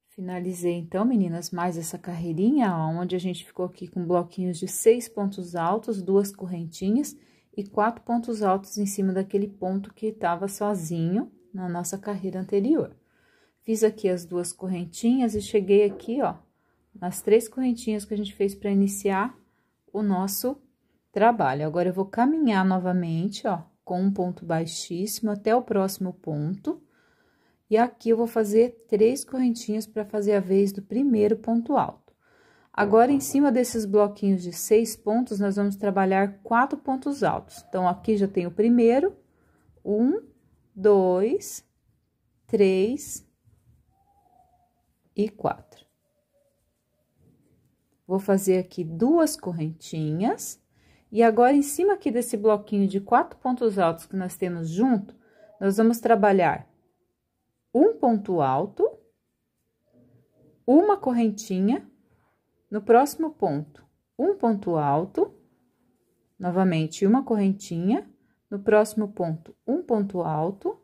Finalizei então, meninas, mais essa carreirinha, onde a gente ficou aqui com bloquinhos de seis pontos altos, duas correntinhas e quatro pontos altos em cima daquele ponto que estava sozinho na nossa carreira anterior. Fiz aqui as duas correntinhas e cheguei aqui, ó, nas três correntinhas que a gente fez para iniciar o nosso trabalho. Agora, eu vou caminhar novamente, ó, com um ponto baixíssimo até o próximo ponto. E aqui eu vou fazer três correntinhas para fazer a vez do primeiro ponto alto. Agora, em cima desses bloquinhos de seis pontos, nós vamos trabalhar quatro pontos altos. Então, aqui já tem o primeiro, um, dois, três e quatro. Vou fazer aqui duas correntinhas e agora, em cima aqui desse bloquinho de quatro pontos altos que nós temos junto, nós vamos trabalhar um ponto alto, uma correntinha, no próximo ponto, um ponto alto, novamente uma correntinha, no próximo ponto, um ponto alto,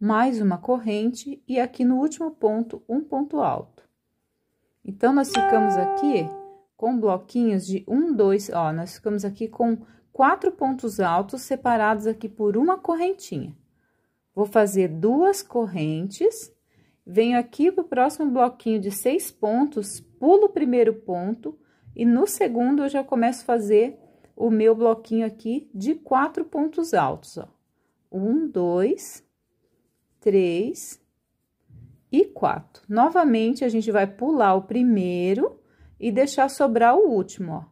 mais uma corrente e aqui no último ponto, um ponto alto. Então, nós ficamos aqui com bloquinhos de um, dois, ó, nós ficamos aqui com quatro pontos altos separados aqui por uma correntinha. Vou fazer duas correntes, venho aqui pro próximo bloquinho de seis pontos, pulo o primeiro ponto e no segundo eu já começo a fazer o meu bloquinho aqui de quatro pontos altos, ó. Um, dois, três e quatro. Novamente, a gente vai pular o primeiro e deixar sobrar o último, ó.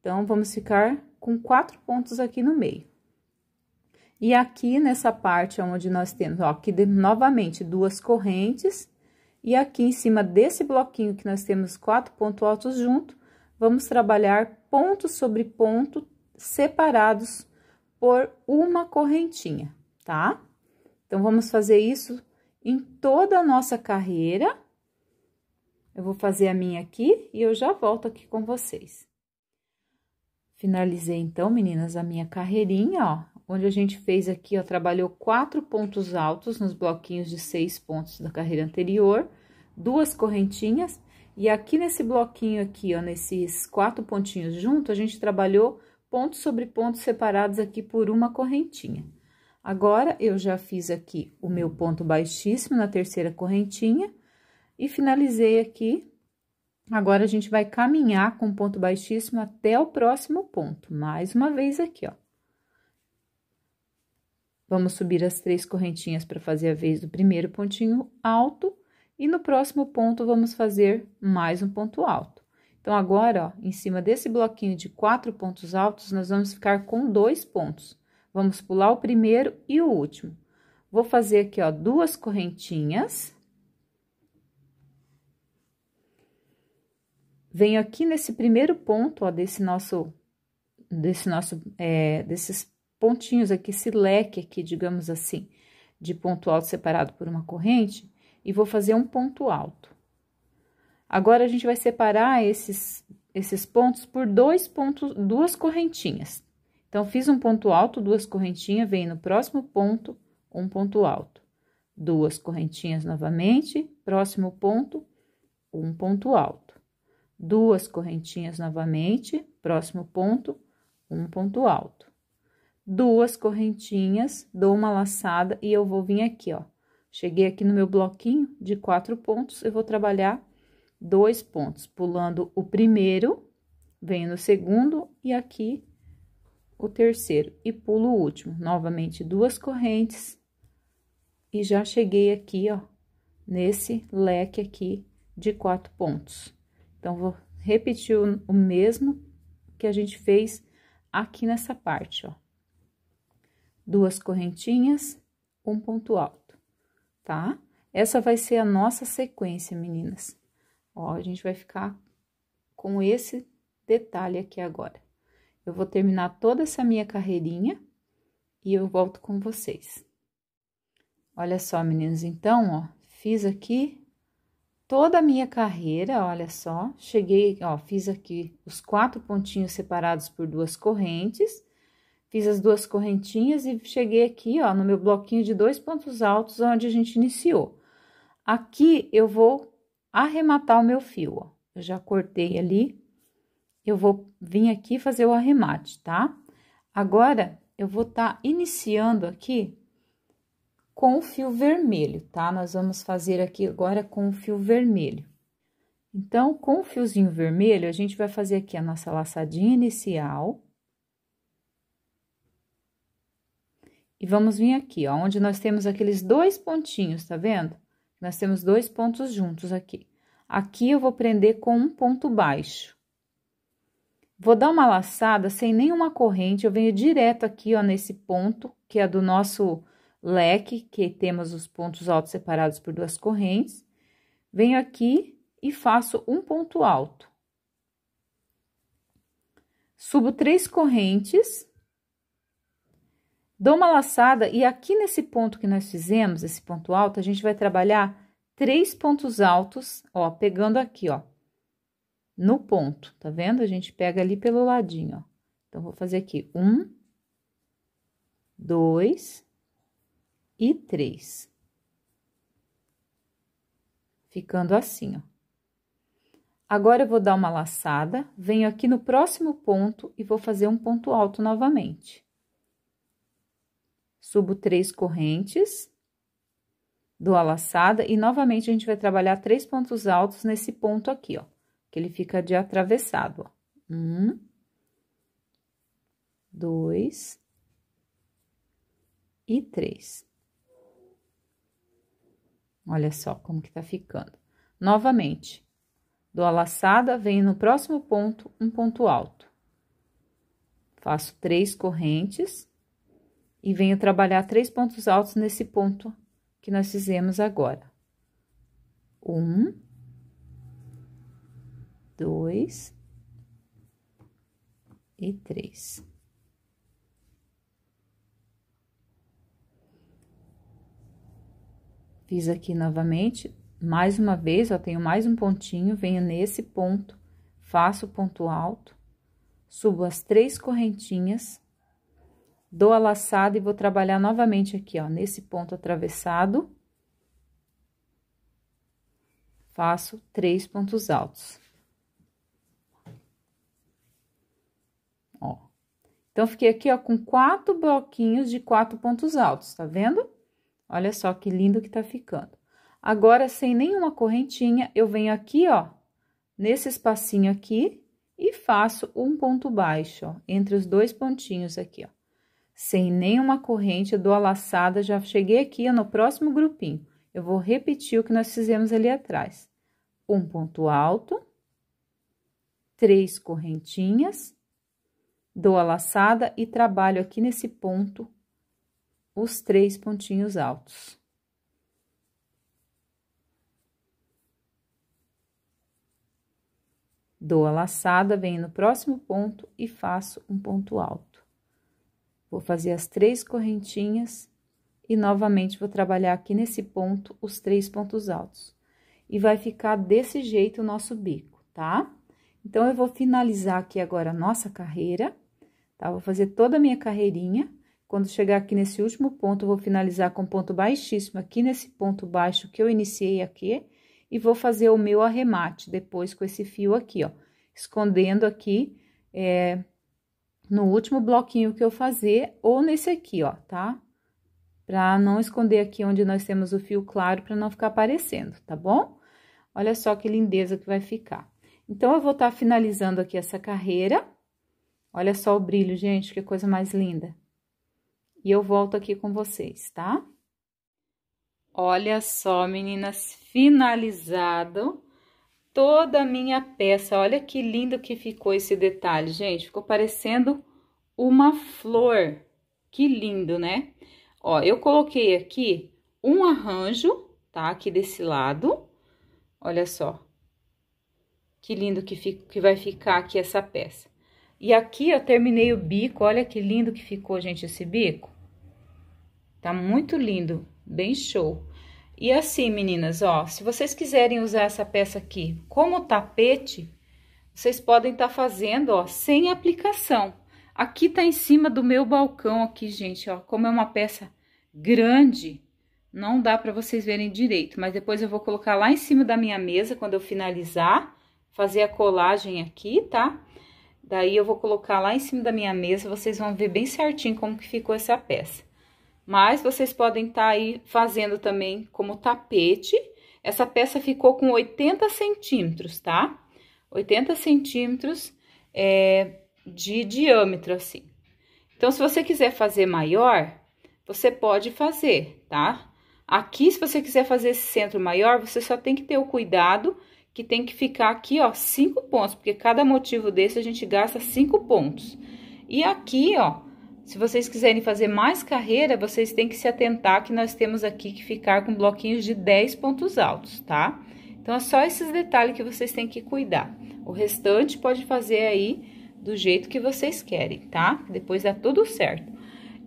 Então, vamos ficar com quatro pontos aqui no meio. E aqui nessa parte onde nós temos, ó, aqui de, novamente duas correntes, e aqui em cima desse bloquinho que nós temos quatro pontos altos junto, vamos trabalhar ponto sobre ponto separados por uma correntinha, tá? Então, vamos fazer isso em toda a nossa carreira eu vou fazer a minha aqui e eu já volto aqui com vocês. Finalizei, então, meninas, a minha carreirinha, ó. Onde a gente fez aqui, ó, trabalhou quatro pontos altos nos bloquinhos de seis pontos da carreira anterior, duas correntinhas. E aqui nesse bloquinho aqui, ó, nesses quatro pontinhos junto, a gente trabalhou ponto sobre ponto separados aqui por uma correntinha. Agora, eu já fiz aqui o meu ponto baixíssimo na terceira correntinha e finalizei aqui. Agora, a gente vai caminhar com ponto baixíssimo até o próximo ponto. Mais uma vez aqui, ó. Vamos subir as três correntinhas para fazer a vez do primeiro pontinho alto. E no próximo ponto, vamos fazer mais um ponto alto. Então, agora, ó, em cima desse bloquinho de quatro pontos altos, nós vamos ficar com dois pontos. Vamos pular o primeiro e o último. Vou fazer aqui, ó, duas correntinhas venho aqui nesse primeiro ponto, ó, desse nosso, desse nosso, é, desses pontinhos aqui, esse leque aqui, digamos assim, de ponto alto separado por uma corrente, e vou fazer um ponto alto. Agora, a gente vai separar esses, esses pontos por dois pontos, duas correntinhas. Então, fiz um ponto alto, duas correntinhas, vem no próximo ponto, um ponto alto. Duas correntinhas novamente, próximo ponto, um ponto alto duas correntinhas novamente, próximo ponto, um ponto alto. Duas correntinhas, dou uma laçada e eu vou vir aqui, ó. Cheguei aqui no meu bloquinho de quatro pontos, eu vou trabalhar dois pontos, pulando o primeiro, venho no segundo e aqui o terceiro e pulo o último. Novamente duas correntes e já cheguei aqui, ó, nesse leque aqui de quatro pontos. Então, vou repetir o, mesmo que a gente fez aqui nessa parte, ó. Duas correntinhas, um ponto alto, tá? Essa vai ser a nossa sequência, meninas. Ó, a gente vai ficar com esse detalhe aqui agora. Eu vou terminar toda essa minha carreirinha e eu volto com vocês. Olha só, meninas, então, ó, fiz aqui toda a minha carreira, olha só, cheguei, ó, fiz aqui os quatro pontinhos separados por duas correntes, fiz as duas correntinhas e cheguei aqui, ó, no meu bloquinho de dois pontos altos onde a gente iniciou. Aqui eu vou arrematar o meu fio, ó. Eu já cortei ali, eu vou vir aqui fazer o arremate, tá? Agora, eu vou estar tá iniciando aqui com o fio vermelho, tá? Nós vamos fazer aqui agora com o fio vermelho. Então, com o fiozinho vermelho, a gente vai fazer aqui a nossa laçadinha inicial. E vamos vir aqui, ó, onde nós temos aqueles dois pontinhos, tá vendo? Nós temos dois pontos juntos aqui. Aqui eu vou prender com um ponto baixo. Vou dar uma laçada sem nenhuma corrente, eu venho direto aqui, ó, nesse ponto, que é do nosso leque, que temos os pontos altos separados por duas correntes, venho aqui e faço um ponto alto. Subo três correntes, dou uma laçada e aqui nesse ponto que nós fizemos, esse ponto alto, a gente vai trabalhar três pontos altos, ó, pegando aqui, ó, no ponto, tá vendo? A gente pega ali pelo ladinho, ó. Então, vou fazer aqui um, dois, e três. Ficando assim, ó. Agora, eu vou dar uma laçada, venho aqui no próximo ponto e vou fazer um ponto alto novamente. Subo três correntes, dou a laçada e novamente a gente vai trabalhar três pontos altos nesse ponto aqui, ó. Que ele fica de atravessado, ó. Um, dois e três. Olha só como que tá ficando. Novamente, do a laçada, venho no próximo ponto, um ponto alto. Faço três correntes e venho trabalhar três pontos altos nesse ponto que nós fizemos agora. Um, dois e três. Fiz aqui novamente, mais uma vez, ó, tenho mais um pontinho, venho nesse ponto, faço o ponto alto, subo as três correntinhas, dou a laçada e vou trabalhar novamente aqui, ó, nesse ponto atravessado. Faço três pontos altos. Ó. Então, fiquei aqui, ó, com quatro bloquinhos de quatro pontos altos, tá vendo? Olha só que lindo que tá ficando. Agora, sem nenhuma correntinha, eu venho aqui, ó, nesse espacinho aqui e faço um ponto baixo, ó, entre os dois pontinhos aqui, ó. Sem nenhuma corrente, eu dou a laçada, já cheguei aqui ó, no próximo grupinho. Eu vou repetir o que nós fizemos ali atrás. Um ponto alto, três correntinhas, dou a laçada e trabalho aqui nesse ponto os três pontinhos altos. Dou a laçada, venho no próximo ponto e faço um ponto alto. Vou fazer as três correntinhas e novamente vou trabalhar aqui nesse ponto os três pontos altos. E vai ficar desse jeito o nosso bico, tá? Então, eu vou finalizar aqui agora a nossa carreira, tá? Vou fazer toda a minha carreirinha quando chegar aqui nesse último ponto, eu vou finalizar com ponto baixíssimo aqui nesse ponto baixo que eu iniciei aqui. E vou fazer o meu arremate depois com esse fio aqui, ó. Escondendo aqui, é, no último bloquinho que eu fazer ou nesse aqui, ó, tá? Pra não esconder aqui onde nós temos o fio claro, pra não ficar aparecendo, tá bom? Olha só que lindeza que vai ficar. Então, eu vou estar tá finalizando aqui essa carreira. Olha só o brilho, gente, que coisa mais linda e eu volto aqui com vocês, tá? Olha só, meninas, finalizado toda a minha peça. Olha que lindo que ficou esse detalhe, gente. Ficou parecendo uma flor. Que lindo, né? Ó, eu coloquei aqui um arranjo, tá? Aqui desse lado. Olha só. Que lindo que, fica, que vai ficar aqui essa peça. E aqui eu terminei o bico. Olha que lindo que ficou, gente, esse bico. Tá muito lindo, bem show. E assim, meninas, ó, se vocês quiserem usar essa peça aqui como tapete, vocês podem estar tá fazendo, ó, sem aplicação. Aqui tá em cima do meu balcão aqui, gente, ó, como é uma peça grande, não dá para vocês verem direito, mas depois eu vou colocar lá em cima da minha mesa quando eu finalizar, fazer a colagem aqui, tá? Daí eu vou colocar lá em cima da minha mesa, vocês vão ver bem certinho como que ficou essa peça. Mas vocês podem estar tá aí fazendo também como tapete. Essa peça ficou com 80 centímetros, tá? 80 centímetros é, de diâmetro, assim. Então, se você quiser fazer maior, você pode fazer, tá? Aqui, se você quiser fazer esse centro maior, você só tem que ter o cuidado que tem que ficar aqui, ó, cinco pontos, porque cada motivo desse a gente gasta cinco pontos. E aqui, ó, se vocês quiserem fazer mais carreira, vocês têm que se atentar que nós temos aqui que ficar com bloquinhos de 10 pontos altos, tá? Então, é só esses detalhes que vocês têm que cuidar. O restante pode fazer aí do jeito que vocês querem, tá? Depois dá tudo certo.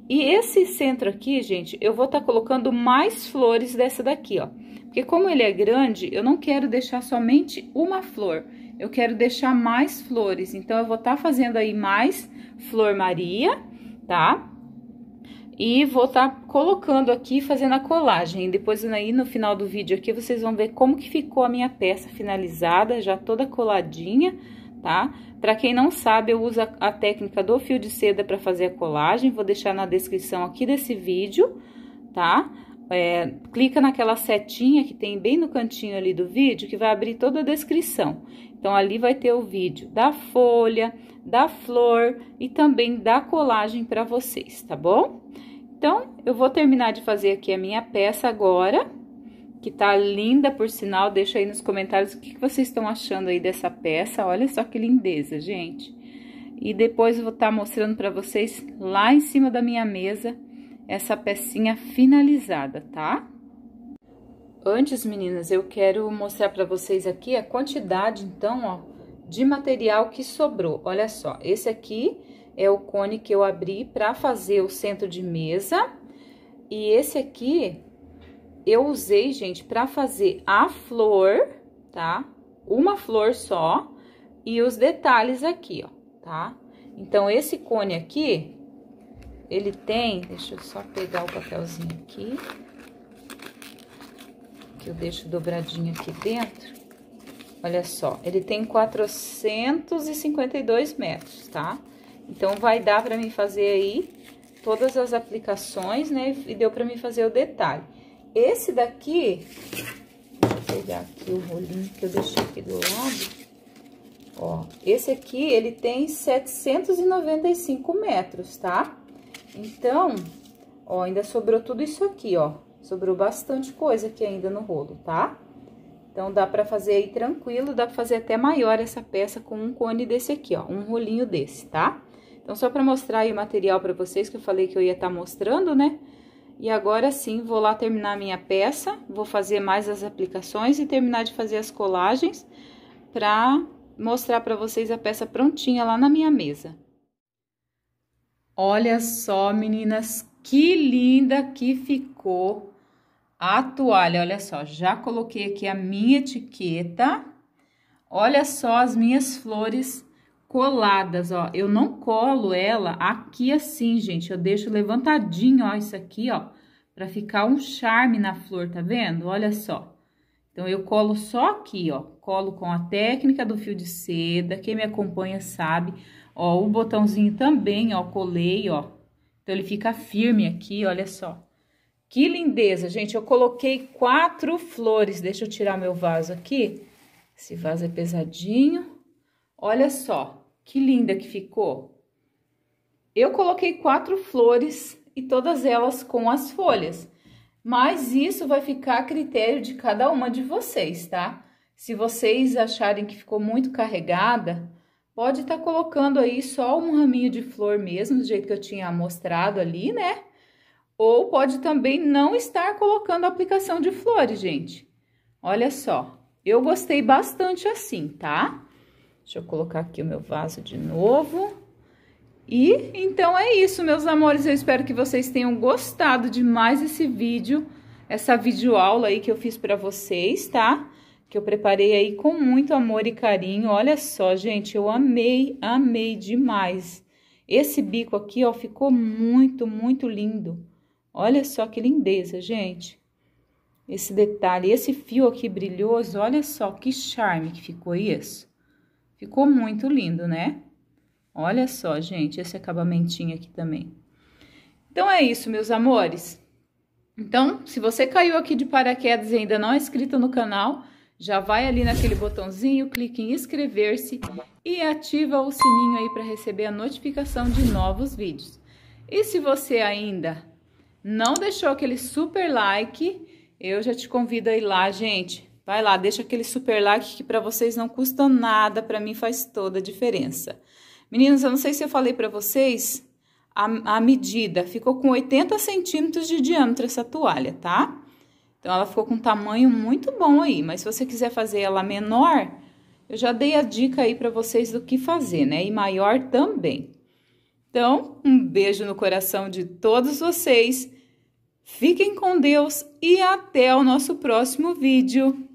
E esse centro aqui, gente, eu vou estar tá colocando mais flores dessa daqui, ó. Porque como ele é grande, eu não quero deixar somente uma flor. Eu quero deixar mais flores. Então, eu vou estar tá fazendo aí mais flor maria tá? E vou estar tá colocando aqui, fazendo a colagem. Depois aí no final do vídeo aqui, vocês vão ver como que ficou a minha peça finalizada, já toda coladinha, tá? Pra quem não sabe, eu uso a, a técnica do fio de seda para fazer a colagem. Vou deixar na descrição aqui desse vídeo, tá? É, clica naquela setinha que tem bem no cantinho ali do vídeo, que vai abrir toda a descrição. Então, ali vai ter o vídeo da folha, da flor e também da colagem para vocês, tá bom? Então, eu vou terminar de fazer aqui a minha peça agora, que tá linda, por sinal. Deixa aí nos comentários o que vocês estão achando aí dessa peça. Olha só que lindeza, gente. E depois eu vou estar tá mostrando para vocês lá em cima da minha mesa essa pecinha finalizada, tá? Antes, meninas, eu quero mostrar para vocês aqui a quantidade, então, ó, de material que sobrou. Olha só, esse aqui é o cone que eu abri para fazer o centro de mesa. E esse aqui eu usei, gente, para fazer a flor, tá? Uma flor só e os detalhes aqui, ó, tá? Então, esse cone aqui, ele tem... Deixa eu só pegar o papelzinho aqui. Que eu deixo dobradinho aqui dentro. Olha só, ele tem 452 metros, tá? Então, vai dar pra mim fazer aí todas as aplicações, né? E deu pra mim fazer o detalhe. Esse daqui, vou pegar aqui o rolinho que eu deixei aqui do lado. Ó, esse aqui, ele tem 795 metros, tá? Então, ó, ainda sobrou tudo isso aqui, ó. Sobrou bastante coisa aqui ainda no rolo, tá? Tá? Então, dá pra fazer aí tranquilo, dá pra fazer até maior essa peça com um cone desse aqui, ó, um rolinho desse, tá? Então, só pra mostrar aí o material pra vocês, que eu falei que eu ia estar tá mostrando, né? E agora sim, vou lá terminar a minha peça, vou fazer mais as aplicações e terminar de fazer as colagens pra mostrar pra vocês a peça prontinha lá na minha mesa. Olha só, meninas, que linda que ficou a toalha, olha só, já coloquei aqui a minha etiqueta. Olha só as minhas flores coladas, ó. Eu não colo ela aqui assim, gente. Eu deixo levantadinho, ó, isso aqui, ó, para ficar um charme na flor, tá vendo? Olha só. Então, eu colo só aqui, ó. Colo com a técnica do fio de seda. Quem me acompanha sabe. Ó, o botãozinho também, ó, colei, ó. Então, ele fica firme aqui, olha só. Que lindeza, gente. Eu coloquei quatro flores. Deixa eu tirar meu vaso aqui. Esse vaso é pesadinho. Olha só, que linda que ficou. Eu coloquei quatro flores e todas elas com as folhas. Mas isso vai ficar a critério de cada uma de vocês, tá? Se vocês acharem que ficou muito carregada, pode estar tá colocando aí só um raminho de flor mesmo, do jeito que eu tinha mostrado ali, né? Ou pode também não estar colocando aplicação de flores, gente. Olha só, eu gostei bastante assim, tá? Deixa eu colocar aqui o meu vaso de novo. E então é isso, meus amores. Eu espero que vocês tenham gostado de mais esse vídeo, essa videoaula aí que eu fiz para vocês, tá? Que eu preparei aí com muito amor e carinho. Olha só, gente, eu amei, amei demais. Esse bico aqui, ó, ficou muito, muito lindo. Olha só que lindeza, gente. Esse detalhe, esse fio aqui brilhoso, olha só que charme que ficou isso. Ficou muito lindo, né? Olha só, gente, esse acabamentinho aqui também. Então, é isso, meus amores. Então, se você caiu aqui de paraquedas e ainda não é inscrito no canal, já vai ali naquele botãozinho, clique em inscrever-se e ativa o sininho aí para receber a notificação de novos vídeos. E se você ainda não deixou aquele super like, eu já te convido a ir lá, gente. Vai lá, deixa aquele super like que para vocês não custa nada, para mim faz toda a diferença. Meninos, eu não sei se eu falei para vocês a, a, medida. Ficou com 80 centímetros de diâmetro essa toalha, tá? Então, ela ficou com um tamanho muito bom aí. Mas se você quiser fazer ela menor, eu já dei a dica aí para vocês do que fazer, né? E maior também. Então, um beijo no coração de todos vocês. Fiquem com Deus e até o nosso próximo vídeo.